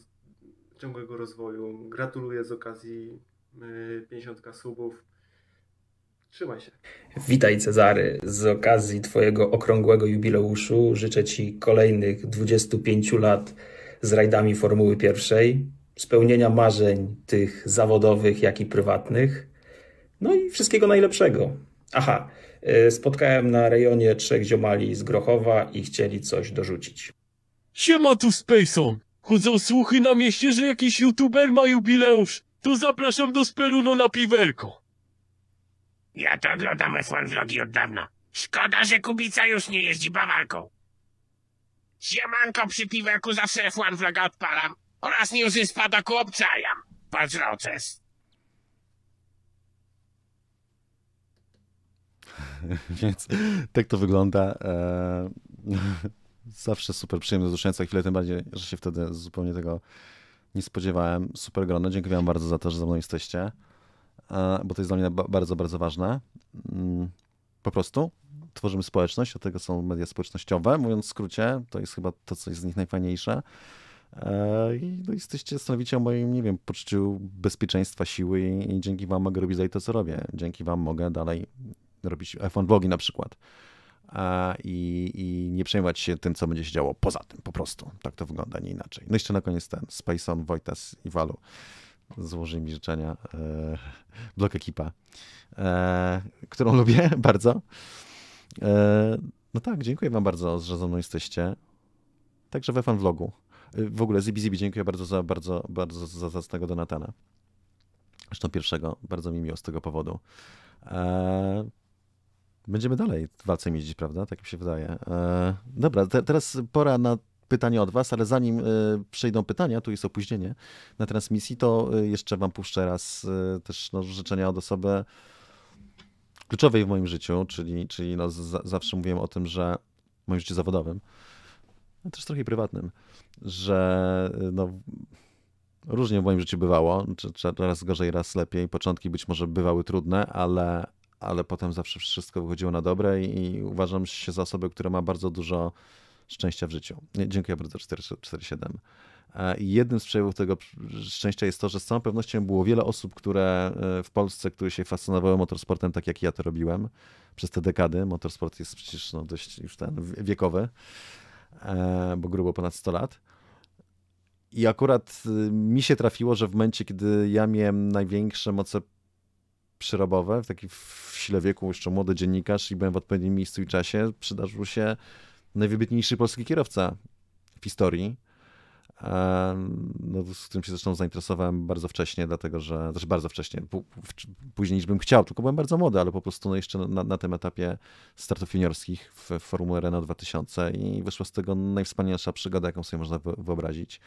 ciągłego rozwoju. Gratuluję z okazji 50 y, subów. Trzymaj się. Witaj Cezary. Z okazji Twojego okrągłego jubileuszu życzę Ci kolejnych 25 lat z rajdami Formuły Pierwszej, spełnienia marzeń tych zawodowych, jak i prywatnych, no i wszystkiego najlepszego. Aha, y, spotkałem na rejonie trzech ziomali z Grochowa i chcieli coś dorzucić. Siema tu Spaceon! Chodzą słuchy na mieście, że jakiś youtuber ma jubileusz. To zapraszam do Speruno na piwerko. Ja to oglądam F1 vlogi od dawna. Szkoda, że Kubica już nie jeździ Bawarką. Siemanko, przy piwelku zawsze F1 vloga odpalam. Oraz newsy spada ku obczajam. Patrz proces. Więc tak to wygląda. Eee zawsze super przyjemne, wzruszające chwilę, tym bardziej, że się wtedy zupełnie tego nie spodziewałem. Super grono, dziękuję wam bardzo za to, że ze mną jesteście, e, bo to jest dla mnie bardzo, bardzo ważne. Mm, po prostu tworzymy społeczność, od tego są media społecznościowe. Mówiąc w skrócie, to jest chyba to, co jest z nich najfajniejsze. E, I no, jesteście stanowicie o moim, nie wiem, poczuciu bezpieczeństwa, siły i, i dzięki wam mogę robić dalej to, co robię. Dzięki wam mogę dalej robić iPhone vlogi na przykład i, i, nie przejmować się tym, co będzie się działo poza tym, po prostu. Tak to wygląda, nie inaczej. No jeszcze na koniec ten On, Wojtas i Walu złożyli mi życzenia. E, blok ekipa, e, którą lubię bardzo. E, no tak, dziękuję wam bardzo, że ze mną jesteście. Także we fan vlogu. E, w ogóle Zibi Zibi, dziękuję bardzo za bardzo, bardzo za zacnego Donatana. Zresztą pierwszego, bardzo mi miło z tego powodu. E, Będziemy dalej walce miedzić, prawda? Tak mi się wydaje. E, dobra, te, teraz pora na pytanie od Was, ale zanim e, przejdą pytania, tu jest opóźnienie na transmisji, to e, jeszcze Wam puszczę raz e, też no, życzenia od osoby kluczowej w moim życiu, czyli, czyli no, z, zawsze mówiłem o tym, że w moim życiu zawodowym, też trochę prywatnym, że no, różnie w moim życiu bywało, czy raz gorzej, raz lepiej. Początki być może bywały trudne, ale ale potem zawsze wszystko wychodziło na dobre i uważam się za osobę, która ma bardzo dużo szczęścia w życiu. Dziękuję bardzo 447. E, I jednym z przejawów tego szczęścia jest to, że z całą pewnością było wiele osób, które e, w Polsce, które się fascynowały motorsportem, tak jak ja to robiłem przez te dekady. Motorsport jest przecież no, dość już ten wiekowy, e, bo grubo ponad 100 lat. I akurat y, mi się trafiło, że w momencie, kiedy ja miałem największe moce przyrobowe, w taki w sile wieku jeszcze młody dziennikarz i byłem w odpowiednim miejscu i czasie, przydarzył się najwybitniejszy polski kierowca w historii, no, z którym się zresztą zainteresowałem bardzo wcześnie, dlatego że, znaczy bardzo wcześnie, później niż bym chciał, tylko byłem bardzo młody, ale po prostu no, jeszcze na, na tym etapie startów juniorskich w, Formule Renault 2000 i wyszła z tego najwspanialsza przygoda, jaką sobie można wyobrazić.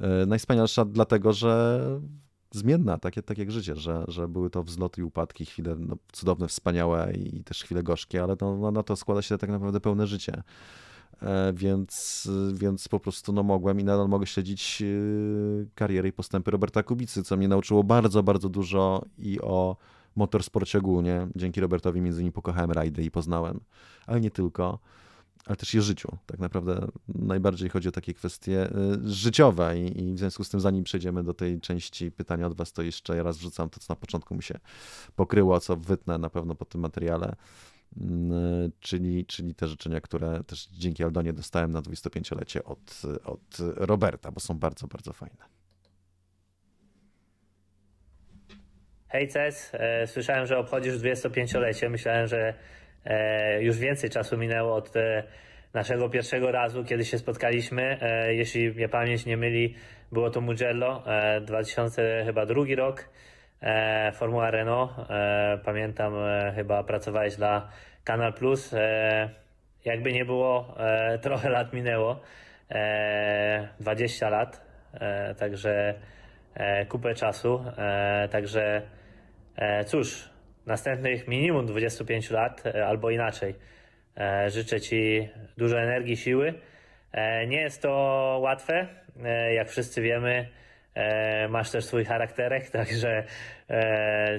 E, najwspanialsza dlatego, że zmienna, tak, tak jak życie, że, że były to wzloty i upadki, chwile no, cudowne, wspaniałe i też chwile gorzkie, ale no, na, na to składa się tak naprawdę pełne życie. E, więc, więc po prostu no, mogłem i nadal mogę śledzić e, karierę i postępy Roberta Kubicy, co mnie nauczyło bardzo, bardzo dużo i o motorsporcie ogólnie. Dzięki Robertowi między innymi pokochałem rajdy i poznałem, ale nie tylko ale też i o życiu. Tak naprawdę najbardziej chodzi o takie kwestie y, życiowe i, i w związku z tym, zanim przejdziemy do tej części pytania od was, to jeszcze raz wrzucam to, co na początku mi się pokryło, co wytnę na pewno po tym materiale, mm, y, czyli, czyli te życzenia, które też dzięki Aldonie dostałem na 25-lecie od, od Roberta, bo są bardzo, bardzo fajne. Hej Ces, e, słyszałem, że obchodzisz 25-lecie. Myślałem, że E, już więcej czasu minęło od e, naszego pierwszego razu, kiedy się spotkaliśmy. E, jeśli mnie pamięć nie myli, było to Mugello, 2002 rok, Formuła Renault. Pamiętam, chyba pracowałeś dla Kanal Plus. Jakby nie było, trochę lat minęło, 20 lat, także kupę czasu, także cóż, następnych minimum 25 lat, e, albo inaczej. E, życzę Ci dużo energii, siły. E, nie jest to łatwe, jak wszyscy wiemy. Masz też swój charakterek, także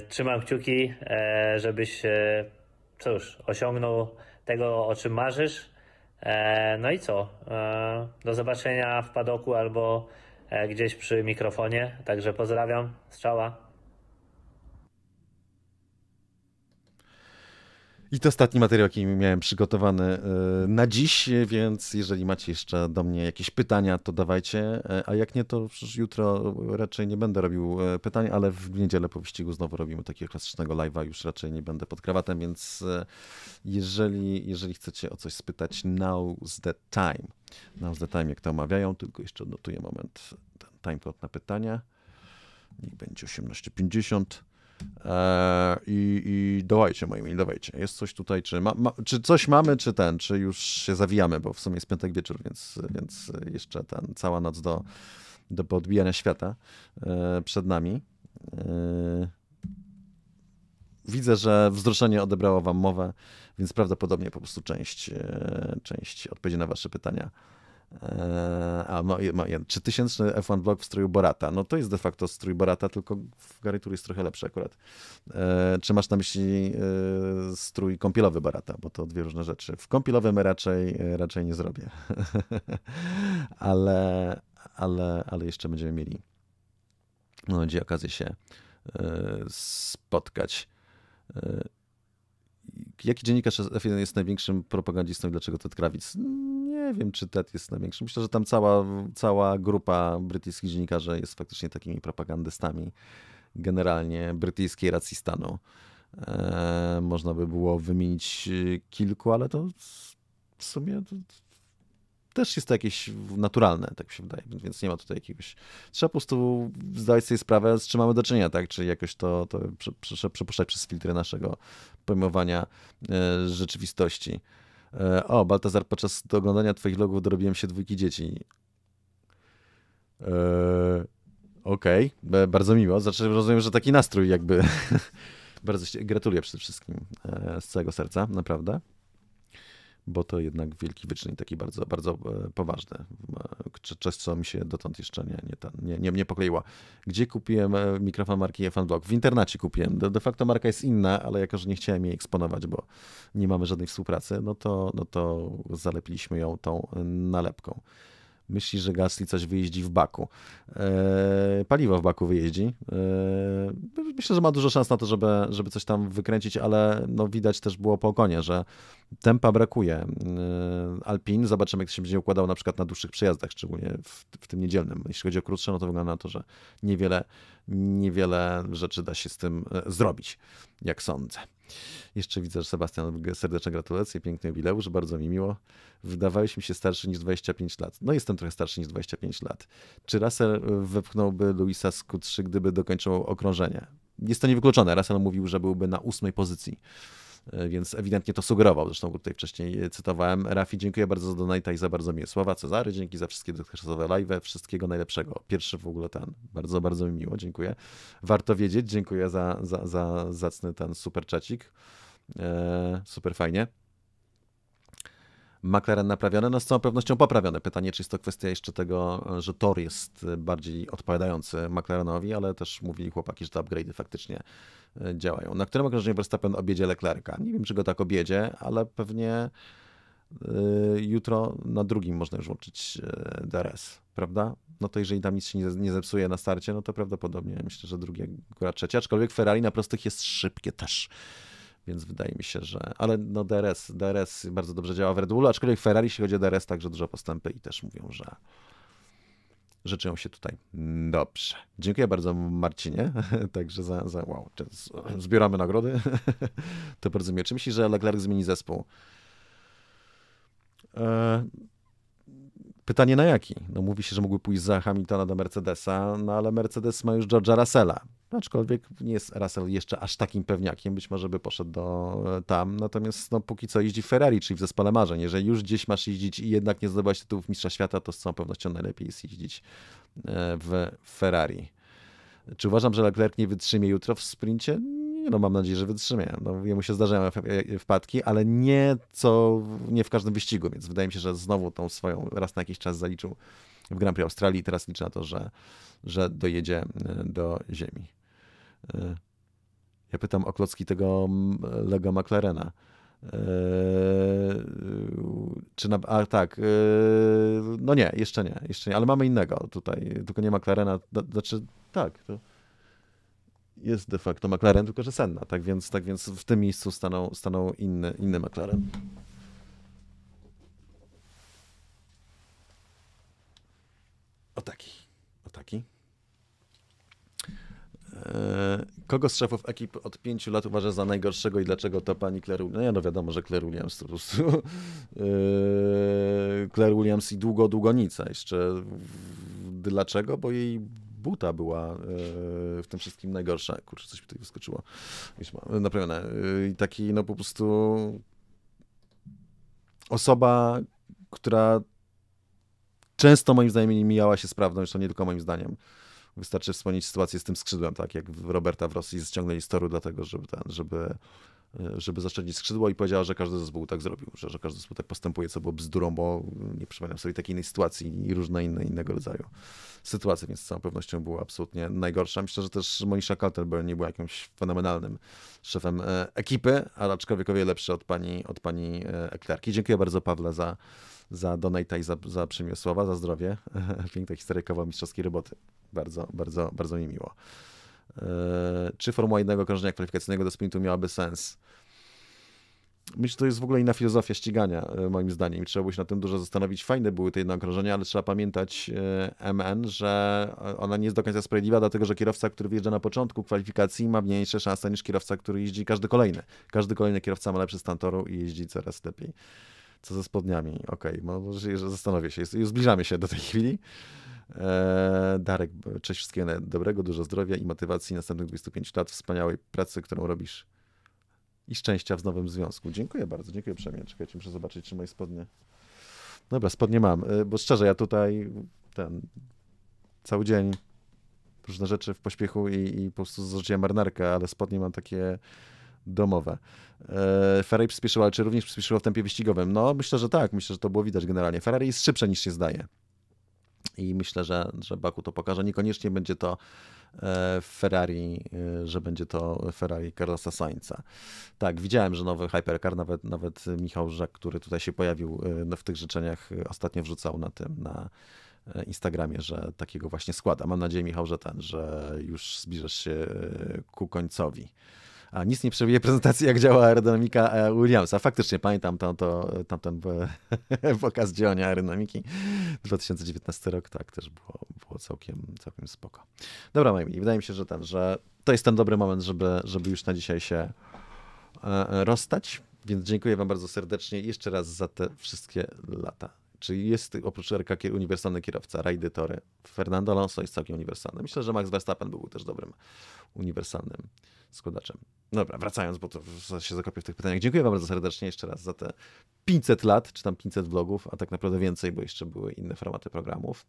trzymam kciuki, żebyś cóż, osiągnął tego, o czym marzysz. No i co? Do zobaczenia w padoku albo gdzieś przy mikrofonie. Także pozdrawiam. Strzała. I to ostatni materiał, jaki miałem przygotowany e, na dziś, więc jeżeli macie jeszcze do mnie jakieś pytania, to dawajcie, e, a jak nie, to już jutro raczej nie będę robił e, pytań, ale w niedzielę po wyścigu znowu robimy takiego klasycznego live'a, już raczej nie będę pod krawatem, więc jeżeli, jeżeli chcecie o coś spytać, now's the time. Now's the time, jak to omawiają, tylko jeszcze odnotuję moment, ten timecode na pytania. Niech będzie 18.50. E, I, I dołajcie moi mili, dawajcie. Jest coś tutaj, czy, ma, ma, czy coś mamy, czy ten, czy już się zawijamy, bo w sumie jest piątek wieczór, więc, więc jeszcze ten cała noc do, do podbijania świata e, przed nami. E, widzę, że wzruszenie odebrało wam mowę, więc prawdopodobnie po prostu część, część odpowiedzi na wasze pytania E, a, no, no, F1 Block w stroju Borata. No to jest de facto strój Borata, tylko w garniturze jest trochę lepszy akurat. E, czy masz na myśli e, strój kąpielowy Borata? Bo to dwie różne rzeczy. W kąpielowym raczej, e, raczej nie zrobię. ale, ale, ale jeszcze będziemy mieli no, okazję się e, spotkać. E, jaki dziennikarz F1 jest największym propagandistą i dlaczego Ted Krawic? Nie wiem, czy Ted jest największym. Myślę, że tam cała, cała grupa brytyjskich dziennikarzy jest faktycznie takimi propagandystami generalnie brytyjskiej racji stanu. E, można by było wymienić e, kilku, ale to w sumie też jest to jakieś naturalne, tak mi się wydaje, więc nie ma tutaj jakiegoś... Trzeba po prostu zdać sobie sprawę, z czym mamy do czynienia, tak? Czyli jakoś to, to przepuszczać przez filtry naszego pojmowania e, rzeczywistości. E, o, Baltazar, podczas oglądania twoich logów dorobiłem się dwójki dzieci. E, okej, okay. bardzo miło. Znaczy rozumiem, że taki nastrój jakby... bardzo gratuluję przede wszystkim z całego serca, naprawdę bo to jednak wielki wyczyn taki bardzo, bardzo e, poważny, przez co mi się dotąd jeszcze nie, nie, nie, nie, nie pokleiła. Gdzie kupiłem e, mikrofon marki Fanblog? W internacie kupiłem. De, de, facto marka jest inna, ale jako, że nie chciałem jej eksponować, bo nie mamy żadnej współpracy, no to, no to zalepiliśmy ją tą nalepką myśli, że Gasly coś wyjeździ w Baku. E, paliwo w Baku wyjeździ. Eee, myślę, że ma dużo szans na to, żeby, żeby coś tam wykręcić, ale no, widać też było po ogonie, że tempa brakuje. Eee, Alpin, zobaczymy, jak się będzie układał na przykład na dłuższych przejazdach, szczególnie w, w tym niedzielnym. Jeśli chodzi o krótsze, no to wygląda na to, że niewiele, niewiele rzeczy da się z tym e, zrobić, jak sądzę. Jeszcze widzę, że Sebastian, serdeczne gratulacje, piękny jubileusz, bardzo mi miło. mi się starszy niż 25 lat. No jestem trochę starszy niż 25 lat. Czy Russell e, wepchnąłby Luisa z Q3, gdyby dokończył okrążenie? Jest to niewykluczone. Russell mówił, że byłby na ósmej pozycji. E, więc ewidentnie to sugerował. Zresztą go tutaj wcześniej cytowałem. Rafi, dziękuję bardzo za donata i za bardzo miłe słowa. Cezary, dzięki za wszystkie dotychczasowe live. Wszystkiego najlepszego. Pierwszy w ogóle ten. Bardzo, bardzo mi miło. Dziękuję. Warto wiedzieć. Dziękuję za, za, za zacny ten super czacik. Eee, super fajnie. McLaren naprawione, no z całą pewnością poprawione. Pytanie, czy jest to kwestia jeszcze tego, że tor jest bardziej odpowiadający McLarenowi, ale też mówili chłopaki, że te upgrade'y faktycznie e, działają. Na którym okrążeniu Verstappen obiedzie Leclerca? Nie wiem, czy go tak obiedzie, ale pewnie e, jutro na drugim można już łączyć e, DRS, prawda? No to jeżeli tam nic się nie zepsuje na starcie, no to prawdopodobnie myślę, że drugie, góra trzecie. aczkolwiek Ferrari na prostych jest szybkie też więc wydaje mi się, że... Ale no DRS, DRS bardzo dobrze działa w Red Bullu, aczkolwiek Ferrari, jeśli chodzi o DRS, także dużo postępy i też mówią, że życzę się tutaj. Dobrze. Dziękuję bardzo Marcinie, także za, za wow, zbieramy nagrody. to bardzo miło. Czy myślisz, że Leclerc zmieni zespół? E, pytanie na jaki? No mówi się, że mógłby pójść za Hamiltona do Mercedesa, no ale Mercedes ma już George'a Russella, aczkolwiek nie jest Russell jeszcze aż takim pewniakiem, być może by poszedł do, e, tam, natomiast no, póki co jeździ Ferrari, czyli w zespole marzeń. Jeżeli już gdzieś masz jeździć i jednak nie zdobyłaś tytułów Mistrza Świata, to z całą pewnością najlepiej jest jeździć e, w Ferrari. Czy uważam, że Leclerc nie wytrzymie jutro w sprincie? no mam nadzieję, że wytrzymie. No, jemu się zdarzają e, wpadki, ale nie, co, nie w każdym wyścigu, więc wydaje mi się, że znowu tą swoją raz na jakiś czas zaliczył w Grand Prix Australii. Teraz liczę na to, że, że dojedzie do ziemi. Ja pytam o klocki tego mm, Lego McLarena. E, czy na, a tak, e, no nie, jeszcze nie, jeszcze nie, ale mamy innego tutaj, tylko nie McLarena, znaczy tak, to jest de facto McLaren, tylko że senna, tak więc, tak więc w tym miejscu stanął, stanął inny, inny McLaren. O taki. E, kogo z szefów ekip od pięciu lat uważa za najgorszego i dlaczego to pani Claire Williams? No ja no wiadomo, że Claire Williams to po prostu e, Claire Williams i długo, długo nic. jeszcze dlaczego? Bo jej buta była e, w tym wszystkim najgorsza. Kurczę, coś mi tutaj wyskoczyło. Naprawdę I taki no po prostu osoba, która często moim zdaniem mijała się z prawdą, zresztą nie tylko moim zdaniem. Wystarczy wspomnieć sytuację z tym skrzydłem, tak jak Roberta w Rosji zciągnęli z toru dlatego, żeby, ten, żeby, e, żeby zaszczepić skrzydło i powiedziała, że każdy zespół tak zrobił, że, że każdy zespół tak postępuje, co było bzdurą, bo nie przypominam sobie takiej innej sytuacji i różne inne innego rodzaju sytuacje, więc z całą pewnością była absolutnie najgorsza. Myślę, że też Monisha Kaltenberg nie była jakimś fenomenalnym szefem e, ekipy, ale aczkolwiek o wiele lepszy od pani, od pani e, Eklerki. Dziękuję bardzo Pawle za za donata i za, za Przymiosława, za zdrowie. Piękna historyjkowa mistrzowskiej roboty. Bardzo, bardzo, bardzo mi miło. E, czy formuła jednego krążenia kwalifikacyjnego do sprintu miałaby sens? Myślę, że to jest w ogóle inna filozofia ścigania, e, moim zdaniem. Trzeba było się na tym dużo zastanowić. Fajne były te jedno okrążenia, ale trzeba pamiętać e, MN, że ona nie jest do końca sprawiedliwa, dlatego że kierowca, który wyjeżdża na początku kwalifikacji, ma mniejsze szanse niż kierowca, który jeździ każdy kolejny. Każdy kolejny kierowca ma lepszy stan toru i jeździ coraz lepiej. Co ze spodniami? Okej, okay, może zastanowię się. Już zbliżamy się do tej chwili. E, Darek, cześć wszystkiego dobrego, dużo zdrowia i motywacji następnych 25 lat, wspaniałej pracy, którą robisz i szczęścia w nowym związku. Dziękuję bardzo, dziękuję przemian. Czekajcie, muszę zobaczyć, czy moje spodnie... Dobra, spodnie mam, e, bo szczerze, ja tutaj ten cały dzień różne rzeczy w pośpiechu i, i po prostu zrzuciłem marynarkę, ale spodnie mam takie domowe. E, Ferrari przyspieszyło, ale czy również przyspieszyło w tempie wyścigowym? No, myślę, że tak. Myślę, że to było widać generalnie. Ferrari jest szybsze niż się zdaje. I myślę, że, że Baku to pokaże. Niekoniecznie będzie to e, Ferrari, e, że będzie to Ferrari Carlosa Sainza. Tak, widziałem, że nowy Hypercar, nawet, nawet Michał Żak, który tutaj się pojawił e, no, w tych życzeniach, ostatnio wrzucał na tym, na Instagramie, że takiego właśnie składa. Mam nadzieję, Michał, że ten, że już zbliżasz się ku końcowi. A nic nie przebije prezentacji, jak działa aerodynamika e, Williamsa. Faktycznie pamiętam tam to, tamten pokaz działania aerodynamiki. 2019 rok, tak, też było, było całkiem, całkiem spoko. Dobra, moi wydaje mi się, że, ten, że to jest ten dobry moment, żeby, żeby już na dzisiaj się e, e, rozstać. Więc dziękuję Wam bardzo serdecznie jeszcze raz za te wszystkie lata Czyli jest oprócz RK uniwersalny kierowca, rajdy tory. Fernando Alonso jest całkiem uniwersalny. Myślę, że Max Verstappen był też dobrym uniwersalnym składaczem. Dobra, wracając, bo to się zakopię w tych pytaniach. Dziękuję Wam bardzo serdecznie jeszcze raz za te 500 lat, czy tam 500 vlogów, a tak naprawdę więcej, bo jeszcze były inne formaty programów.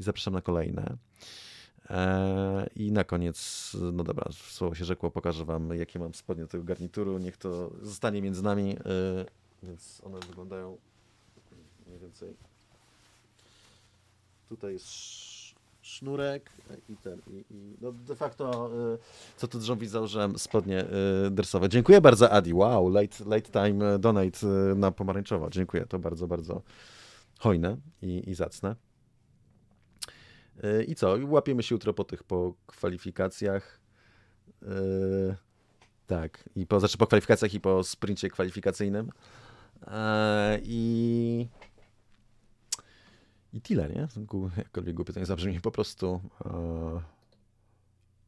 I zapraszam na kolejne. Eee, I na koniec, no dobra, słowo się rzekło, pokażę Wam, jakie mam spodnie tego garnituru. Niech to zostanie między nami, eee, więc one wyglądają mniej więcej. Tutaj jest sznurek i ten. I, i no de facto, y, co tu drżą, widzę, że spodnie y, dresowe. Dziękuję bardzo, Adi. Wow, late, late time donate y, na pomarańczowo. Dziękuję, to bardzo, bardzo hojne i, i zacne. Y, I co? Łapiemy się jutro po tych po kwalifikacjach. Y, tak, i po, znaczy po kwalifikacjach i po sprincie kwalifikacyjnym. I i tyle, nie? Jakkolwiek głupie to nie zabrzmi. Po prostu e,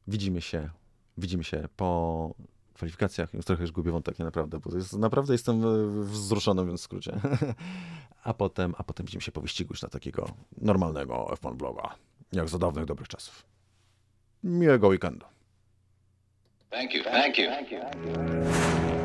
widzimy się, widzimy się po kwalifikacjach. Już trochę już głupie wątek, nie naprawdę, bo jest, naprawdę jestem wzruszony, więc w skrócie. a potem, a potem widzimy się po wyścigu już na takiego normalnego F1 bloga. Jak za dawnych dobrych czasów. Miłego weekendu. Thank you, thank you. Thank you.